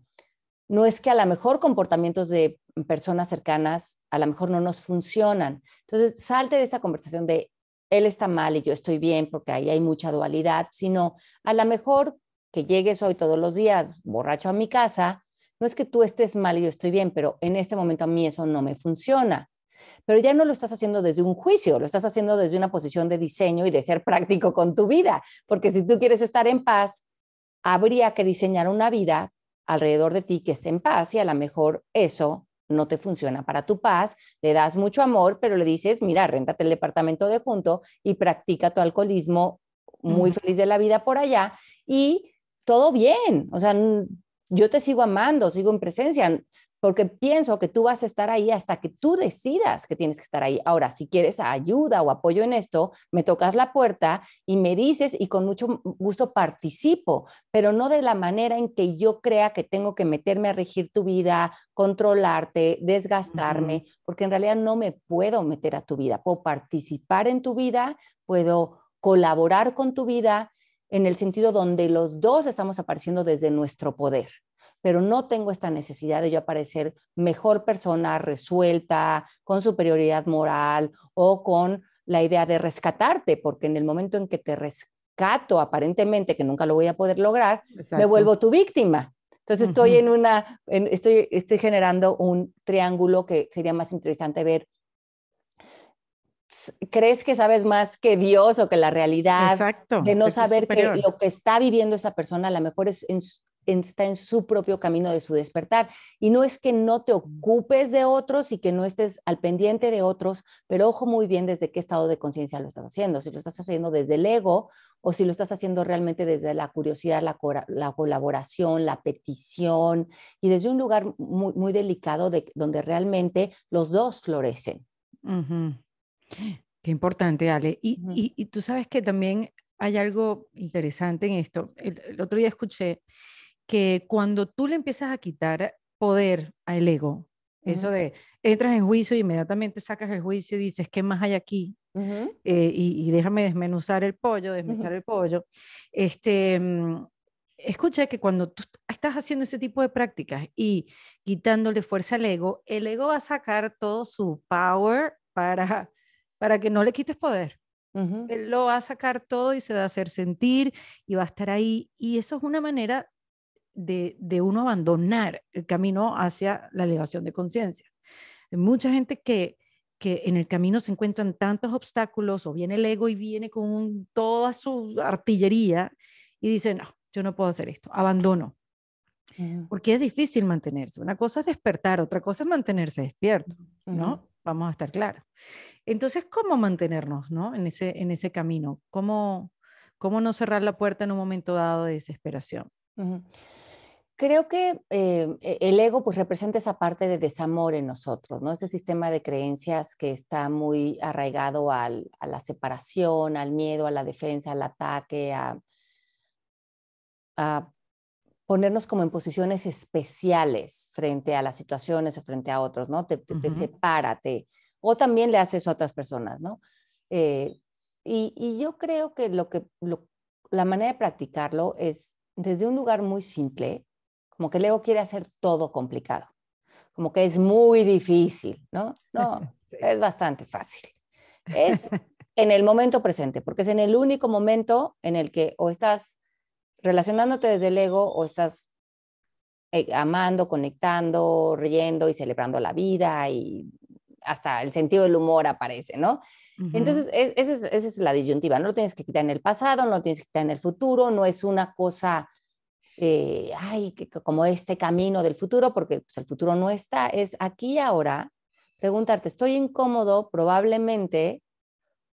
B: no es que a lo mejor comportamientos de personas cercanas a lo mejor no nos funcionan. Entonces, salte de esta conversación de él está mal y yo estoy bien, porque ahí hay mucha dualidad, sino a lo mejor que llegues hoy todos los días borracho a mi casa, no es que tú estés mal y yo estoy bien, pero en este momento a mí eso no me funciona. Pero ya no lo estás haciendo desde un juicio, lo estás haciendo desde una posición de diseño y de ser [laughs] práctico con tu vida, porque si tú quieres estar en paz, habría que diseñar una vida alrededor de ti que esté en paz y a lo mejor eso no te funciona para tu paz, le das mucho amor, pero le dices, mira, réntate el departamento de junto y practica tu alcoholismo muy feliz de la vida por allá y todo bien, o sea, yo te sigo amando, sigo en presencia, porque pienso que tú vas a estar ahí hasta que tú decidas que tienes que estar ahí. Ahora, si quieres ayuda o apoyo en esto, me tocas la puerta y me dices y con mucho gusto participo, pero no de la manera en que yo crea que tengo que meterme a regir tu vida, controlarte, desgastarme, porque en realidad no me puedo meter a tu vida. Puedo participar en tu vida, puedo colaborar con tu vida en el sentido donde los dos estamos apareciendo desde nuestro poder pero no tengo esta necesidad de yo aparecer mejor persona, resuelta, con superioridad moral o con la idea de rescatarte, porque en el momento en que te rescato, aparentemente que nunca lo voy a poder lograr, me vuelvo tu víctima. Entonces estoy en una, estoy, estoy generando un triángulo que sería más interesante ver crees que sabes más que Dios o que la realidad Exacto, de no saber que lo que está viviendo esa persona a lo mejor es en, está en su propio camino de su despertar. Y no es que no te ocupes de otros y que no estés al pendiente de otros, pero ojo muy bien desde qué estado de conciencia lo estás haciendo. Si lo estás haciendo desde el ego o si lo estás haciendo realmente desde la curiosidad, la, colaboración, la petición y desde un lugar muy, muy delicado de, donde realmente los dos florecen.
A: Qué importante, Ale. Y, tú sabes que también hay algo interesante en esto. el otro día escuché que cuando tú le empiezas a quitar poder al ego, eso de entras en juicio y inmediatamente sacas el juicio y dices, ¿qué más hay aquí? Eh, y, déjame desmenuzar el pollo, desmechar el pollo. Este, mm, escucha que cuando tú estás haciendo ese tipo de prácticas y quitándole fuerza al ego, el ego va a sacar todo su power para, para que no le quites poder. Él lo va a sacar todo y se va a hacer sentir y va a estar ahí. Y eso es una manera de, uno abandonar el camino hacia la elevación de conciencia. mucha gente que, que en el camino se encuentran tantos obstáculos o viene el ego y viene con toda su artillería y dice, no, yo no puedo hacer esto, abandono. Porque es difícil mantenerse. Una cosa es despertar, otra cosa es mantenerse despierto, ¿no? Vamos a estar claros. Entonces, ¿cómo mantenernos, En ese, en ese camino. ¿Cómo, ¿Cómo no cerrar la puerta en un momento dado de desesperación?
B: creo que eh, e-, el ego pues, representa esa parte de desamor en nosotros, ¿no? Ese sistema de creencias que está muy arraigado a la separación, al miedo, a la defensa, al ataque, a, ponernos como en posiciones especiales frente a las situaciones o frente a otros, Te, te, O también le haces a otras personas, ¿no? Eh, y, y, yo creo que, lo que lo, la manera de practicarlo es desde un lugar muy simple, como que el ego quiere hacer todo complicado, como que es muy difícil, ¿no? No, [laughs] es bastante fácil. Es en el momento presente, porque es en el único momento en el que o estás relacionándote desde el ego o estás eh, amando, conectando, riendo y celebrando la vida y hasta el sentido del humor aparece, ¿no? Entonces, e, esa es, es, la disyuntiva, no lo tienes que quitar en el pasado, no lo tienes que quitar en el futuro, no es una cosa eh, ay, como este camino del futuro, porque pues, el futuro no está, es aquí y ahora, preguntarte, estoy incómodo, probablemente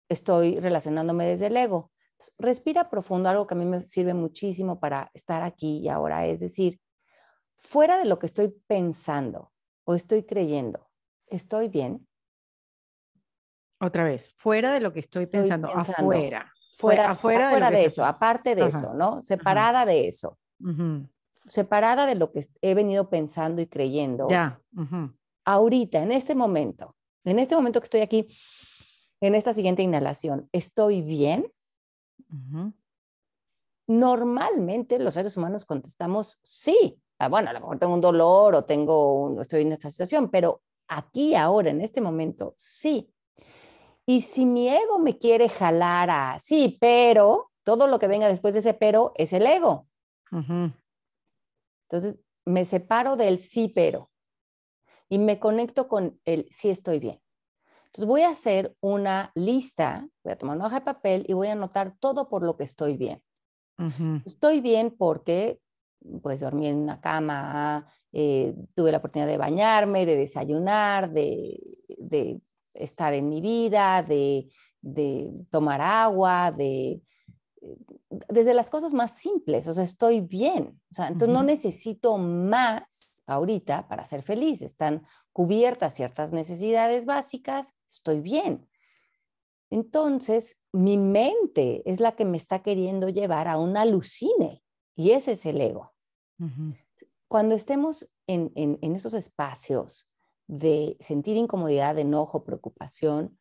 B: estoy relacionándome desde el ego. respira profundo, algo que a mí me sirve muchísimo para estar aquí y ahora, es decir, fuera de lo que estoy pensando o estoy creyendo, ¿estoy bien? Otra vez, fuera de lo que estoy, pensando, afuera. Fuera, afuera, de, eso, aparte de eso, ¿no? Separada de eso separada de lo que he venido pensando y creyendo. Ya. Ahorita, en este momento, en este momento que estoy aquí, en esta siguiente inhalación, ¿estoy bien? Normalmente los seres humanos contestamos sí. Ah, bueno, a lo mejor tengo un dolor o tengo estoy en esta situación, pero aquí, ahora, en este momento, sí. Y si mi ego me quiere jalar a sí, pero todo lo que venga después de ese pero es el ego. Entonces, me separo del sí, pero y me conecto con el sí estoy bien. Entonces, voy a hacer una lista, voy a tomar una hoja de papel y voy a anotar todo por lo que estoy bien. Estoy bien porque pues dormí en una cama, eh, tuve la oportunidad de bañarme, de desayunar, de, estar en mi vida, de, de tomar agua, de eh, desde las cosas más simples, o sea, estoy bien, o sea, entonces no necesito más ahorita para ser feliz, están cubiertas ciertas necesidades básicas, estoy bien. Entonces, mi mente es la que me está queriendo llevar a un alucine y ese es el ego. Cuando estemos en, en esos espacios de sentir incomodidad, de enojo, preocupación,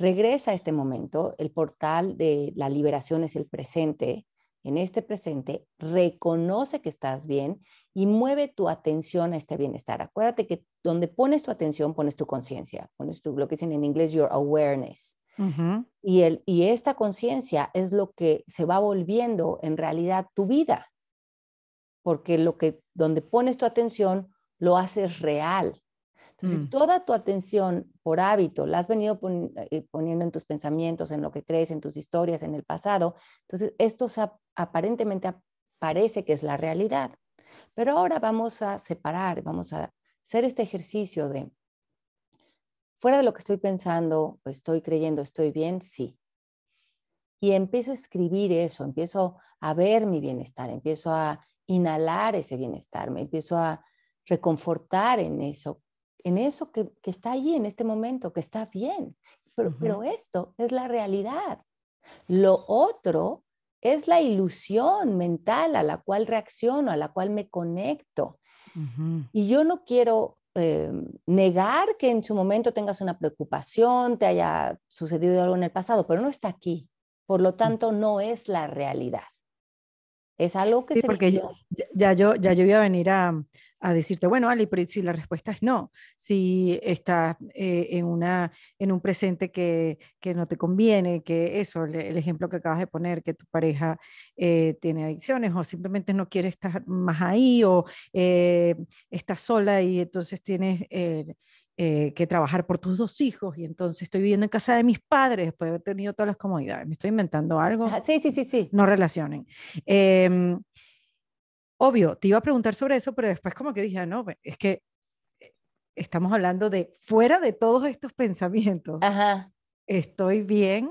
B: Regresa a este momento, el portal de la liberación es el presente, en este presente, reconoce que estás bien y mueve tu atención a este bienestar. Acuérdate que donde pones tu atención, pones tu conciencia, pones tu, lo que dicen en inglés, your awareness. y, el, y esta conciencia es lo que se va volviendo en realidad tu vida, porque lo que, donde pones tu atención lo haces real. Entonces, mm. toda tu atención por hábito la has venido eh, poniendo en tus pensamientos, en lo que crees, en tus historias, en el pasado. Entonces, esto aparentemente parece que es la realidad. Pero ahora vamos a separar, vamos a hacer este ejercicio de, fuera de lo que estoy pensando, estoy creyendo, estoy bien, sí. Y empiezo a escribir eso, empiezo a ver mi bienestar, empiezo a inhalar ese bienestar, me empiezo a reconfortar en eso en eso que, está allí en este momento, que está bien. Pero, pero esto es la realidad. Lo otro es la ilusión mental a la cual reacciono, a la cual me conecto. Y yo no quiero em, negar que en su momento tengas una preocupación, te haya sucedido algo en el pasado, pero no está aquí. Por lo mm. tanto, no es la realidad. Es
A: algo que se porque ya, ya, yo ya yo iba a venir a a decirte, bueno, Ale, pero si la respuesta es no, si estás eh, en, una, en un presente que, que, no te conviene, que eso, el, ejemplo que acabas de poner, que tu pareja eh, tiene adicciones o simplemente no quiere estar más ahí o está eh, estás sola y entonces tienes... que trabajar por tus dos hijos y entonces estoy viviendo en casa de mis padres después de haber tenido todas las comodidades. Me estoy inventando algo. Ah, sí, sí, sí, sí. No relacionen. Eh, obvio, te iba a preguntar sobre eso, pero después como que dije, ah, no, es que eh, estamos hablando de fuera de todos estos pensamientos. Estoy bien.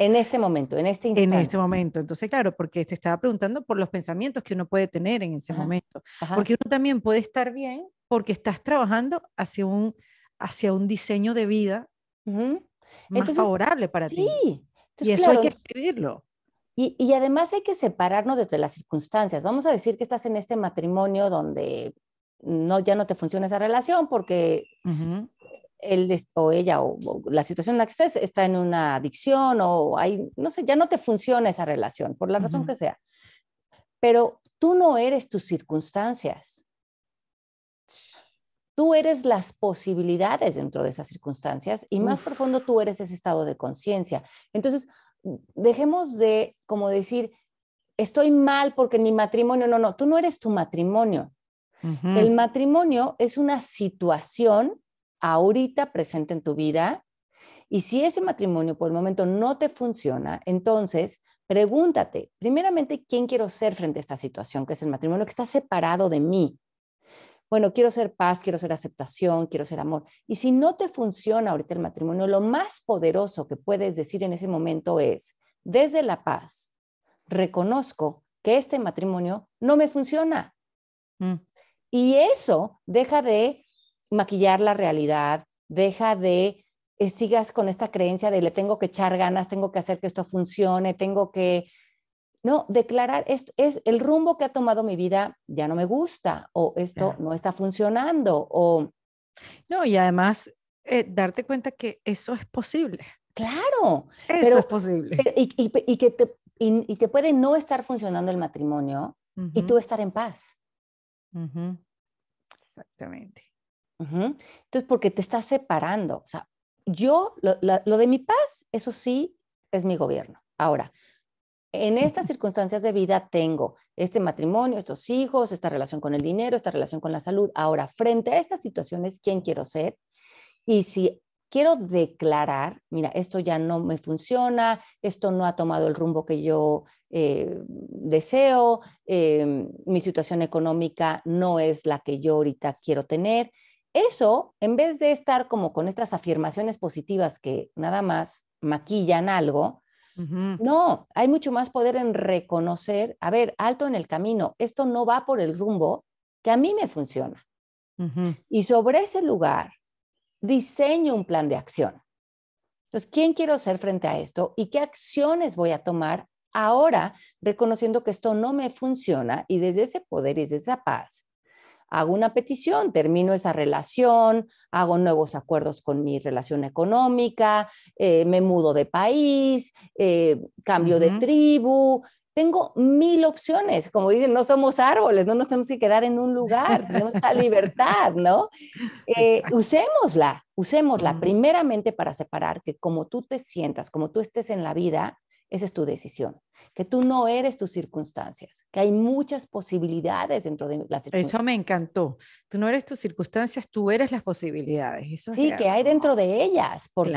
A: En este momento, en este instante. En este momento. Entonces, claro, porque te estaba preguntando por los pensamientos que uno puede tener en ese momento. Porque uno también puede estar bien porque estás trabajando hacia un, hacia un diseño de vida más favorable para ti. Sí, y eso hay que escribirlo. Y, además hay que separarnos desde las
B: circunstancias. Vamos a decir que estás en este matrimonio donde no, ya no te funciona esa relación porque él o ella o, la situación en la que estés está en una adicción o hay, no sé, ya no te funciona esa relación por la razón que sea. Pero tú no eres tus circunstancias. Tú eres las posibilidades dentro de esas circunstancias y más profundo tú eres ese estado de conciencia. Entonces, dejemos de como decir, estoy mal porque mi matrimonio, no, no, tú no eres tu matrimonio. El matrimonio es una situación ahorita presente en tu vida y si ese matrimonio por el momento no te funciona, entonces pregúntate, primeramente, ¿quién quiero ser frente a esta situación que es el matrimonio que está separado de mí? bueno, quiero ser paz, quiero ser aceptación, quiero ser amor. Y si no te funciona ahorita el matrimonio, lo más poderoso que puedes decir en ese momento es, desde la paz, reconozco que este matrimonio no me funciona. Mm. Y eso deja de maquillar la realidad, deja de eh, sigas con esta creencia de le tengo que echar ganas, tengo que hacer que esto funcione, tengo que ¿no? Declarar, esto es el rumbo que ha tomado mi vida, ya no me gusta, o esto no está funcionando, o... No, y además, eh, darte cuenta que eso es posible. Claro.
C: Eso es posible.
B: y, y, que te, puede no estar funcionando el matrimonio y tú estar en paz. Exactamente. Entonces, porque te estás separando. O sea, yo, lo de mi paz, eso sí, es mi gobierno. Ahora, en estas circunstancias de vida tengo este matrimonio, estos hijos, esta relación con el dinero, esta relación con la salud. Ahora, frente a estas situaciones, ¿quién quiero ser? Y si quiero declarar, mira, esto ya no me funciona, esto no ha tomado el rumbo que yo eh, deseo, em, mi situación económica no es la que yo ahorita quiero tener. Eso, en vez de estar como con estas afirmaciones positivas que nada más maquillan algo, no, hay mucho más poder en reconocer, a ver, alto en el camino, esto no va por el rumbo que a mí me funciona. Y sobre ese lugar, diseño un plan de acción. Entonces, ¿quién quiero ser frente a esto y qué acciones voy a tomar ahora reconociendo que esto no me funciona y desde ese poder y desde esa paz hago una petición, termino esa relación, hago nuevos acuerdos con mi relación económica, eh, me mudo de país, eh, cambio de tribu. Tengo mil opciones, como dicen, no somos árboles, no nos tenemos que quedar en un lugar, tenemos la libertad, ¿no? [laughs] Eh, usémosla, usémosla primeramente para separar que como tú te sientas, como tú estés en la vida, esa es tu decisión, que tú no eres tus circunstancias, que hay
A: muchas posibilidades dentro de las circunstancias. Eso me encantó. Tú no eres tus circunstancias, tú eres las posibilidades. Eso sí, que hay
B: dentro de ellas. Porque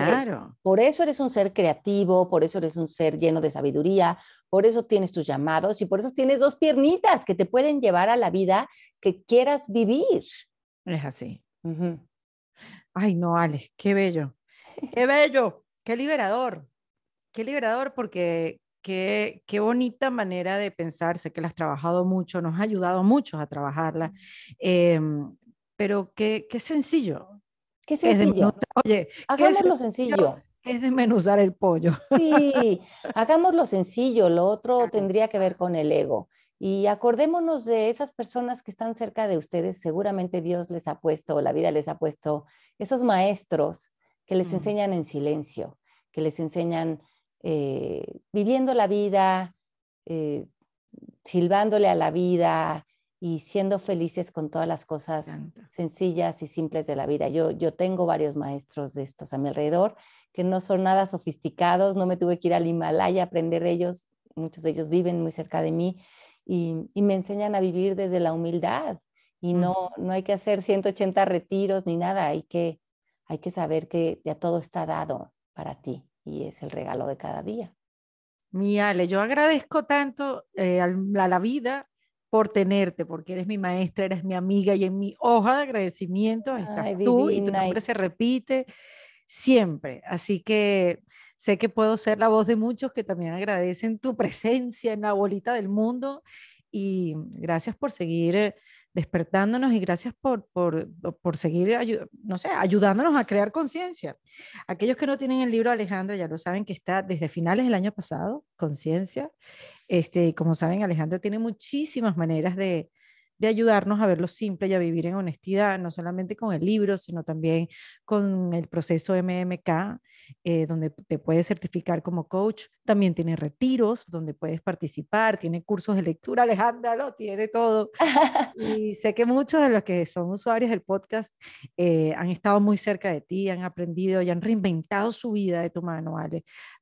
B: Por eso eres un ser creativo, por eso eres un ser lleno de sabiduría, por eso tienes tus llamados y por eso tienes dos piernitas que te pueden llevar a la vida que quieras vivir.
A: Es así. Ay, no, Alex, qué bello. Qué bello, qué liberador qué liberador porque qué, bonita manera de pensar. Sé que la has trabajado mucho, nos ha ayudado mucho a trabajarla, em, pero qué, qué sencillo. Qué sencillo. Oye, hagámoslo sencillo. sencillo. Es desmenuzar el pollo.
B: Sí, lo sencillo. Lo otro tendría que ver con el ego. Y acordémonos de esas personas que están cerca de ustedes. Seguramente Dios les ha puesto, la vida les ha puesto, esos maestros que les mm. enseñan en silencio, que les enseñan eh, viviendo la vida, eh, silbándole a la vida y siendo felices con todas las cosas sencillas y simples de la vida. Yo, tengo varios maestros de estos a mi alrededor que no son nada sofisticados, no me tuve que ir al Himalaya a aprender de ellos, muchos de ellos viven muy cerca de mí y, me enseñan a vivir desde la humildad y no, hay que hacer 180 retiros ni nada, hay que saber que ya todo está dado para ti y es el regalo de cada día.
A: Mi Ale, yo agradezco tanto eh, a, la, vida por tenerte, porque eres mi maestra, eres mi amiga y en mi hoja de agradecimiento estás tú y tu nombre se repite siempre. Así que sé que puedo ser la voz de muchos que también agradecen tu presencia en la bolita del mundo y gracias por seguir eh, despertándonos y gracias por, por, seguir, no sé, ayudándonos a crear conciencia. Aquellos que no tienen el libro Alejandra ya lo saben que está desde finales del año pasado, conciencia. Este, como saben, Alejandra tiene muchísimas maneras de, de ayudarnos a verlo simple y a vivir en honestidad, no solamente con el libro, sino también con el proceso MMK, eh, donde te puedes certificar como coach. También tiene retiros donde puedes participar, tiene cursos de lectura, Alejandra lo tiene todo. [laughs] Y sé que muchos de los que son usuarios del podcast eh, han estado muy cerca de ti, han aprendido y han reinventado su vida de tu mano,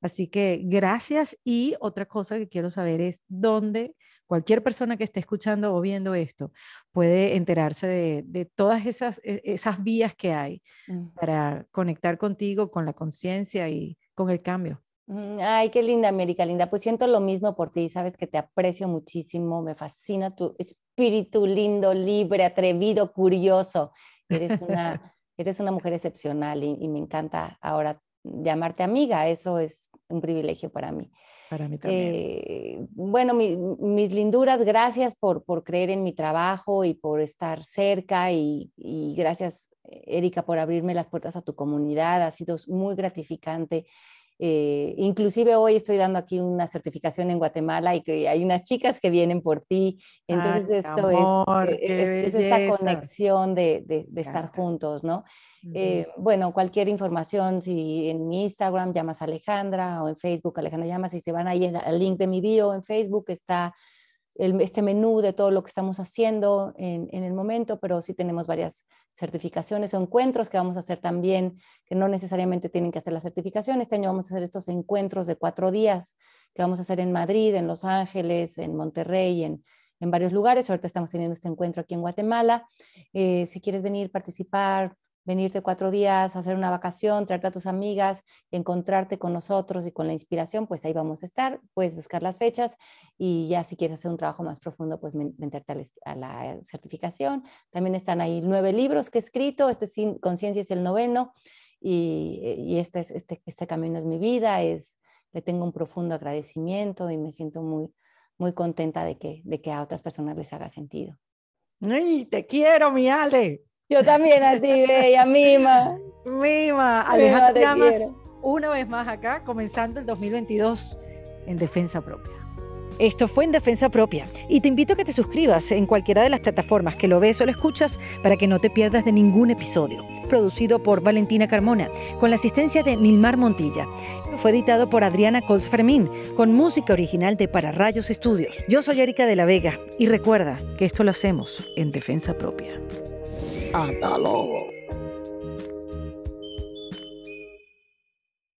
A: Así que gracias y otra cosa que quiero saber es dónde cualquier persona que esté escuchando o viendo esto puede enterarse de, todas esas, e, esas vías que hay mm. para conectar contigo, con la conciencia y con el cambio.
B: Mm, ay, qué linda, América, linda. Pues siento lo mismo por ti, sabes que te aprecio muchísimo, me fascina tu espíritu lindo, libre, atrevido, curioso. Eres una, [laughs] eres una mujer excepcional y me encanta ahora llamarte amiga, eso es un privilegio para mí. Eh, bueno, mis linduras, gracias por, por creer en mi trabajo y por estar cerca y, y gracias, Erika, por abrirme las puertas a tu comunidad. Ha sido muy gratificante eh, inclusive hoy estoy dando aquí una certificación en Guatemala y que hay unas chicas que vienen por ti.
C: Ah, Entonces esto es, eh, esta
B: conexión de, estar juntos, ¿no? Eh, bueno, cualquier información, si en mi Instagram llamas Alejandra o en Facebook Alejandra Llamas, y se van ahí al link de mi bio en Facebook está este menú de todo lo que estamos haciendo en, el momento, pero sí tenemos varias certificaciones o encuentros que vamos a hacer también, que no necesariamente tienen que hacer la certificación. Este año vamos a hacer estos encuentros de cuatro días que vamos a hacer en Madrid, en Los Ángeles, en Monterrey, en, varios lugares. Ahorita estamos teniendo este encuentro aquí en Guatemala. Eh, si quieres venir, participar, venirte cuatro días, hacer una vacación, traerte a tus amigas y encontrarte con nosotros y con la inspiración, pues ahí vamos a estar, puedes buscar las fechas y ya si quieres hacer un trabajo más profundo, pues meterte a la, certificación. También están ahí nueve libros que he escrito, este sin conciencia es el noveno y, este, este, este camino es mi vida, es, le tengo un profundo agradecimiento y me siento muy, muy contenta de que, de que a otras personas les haga sentido.
A: ¡Ay, te quiero, mi Ale! Yo también a ti, bella, mima. Mima, Alejandra te quiero. una vez más acá, comenzando el 2022 en defensa propia. Esto fue en defensa propia y te invito a que te suscribas en cualquiera de las plataformas que lo ves o lo escuchas para que no te pierdas de ningún episodio. Producido por Valentina Carmona, con la asistencia de Nilmar Montilla. Fue editado por Adriana Cols Fermín, con música original de Para Rayos Estudios. Yo soy Erika de la Vega y recuerda que esto lo hacemos en defensa propia.
C: 阿达洛。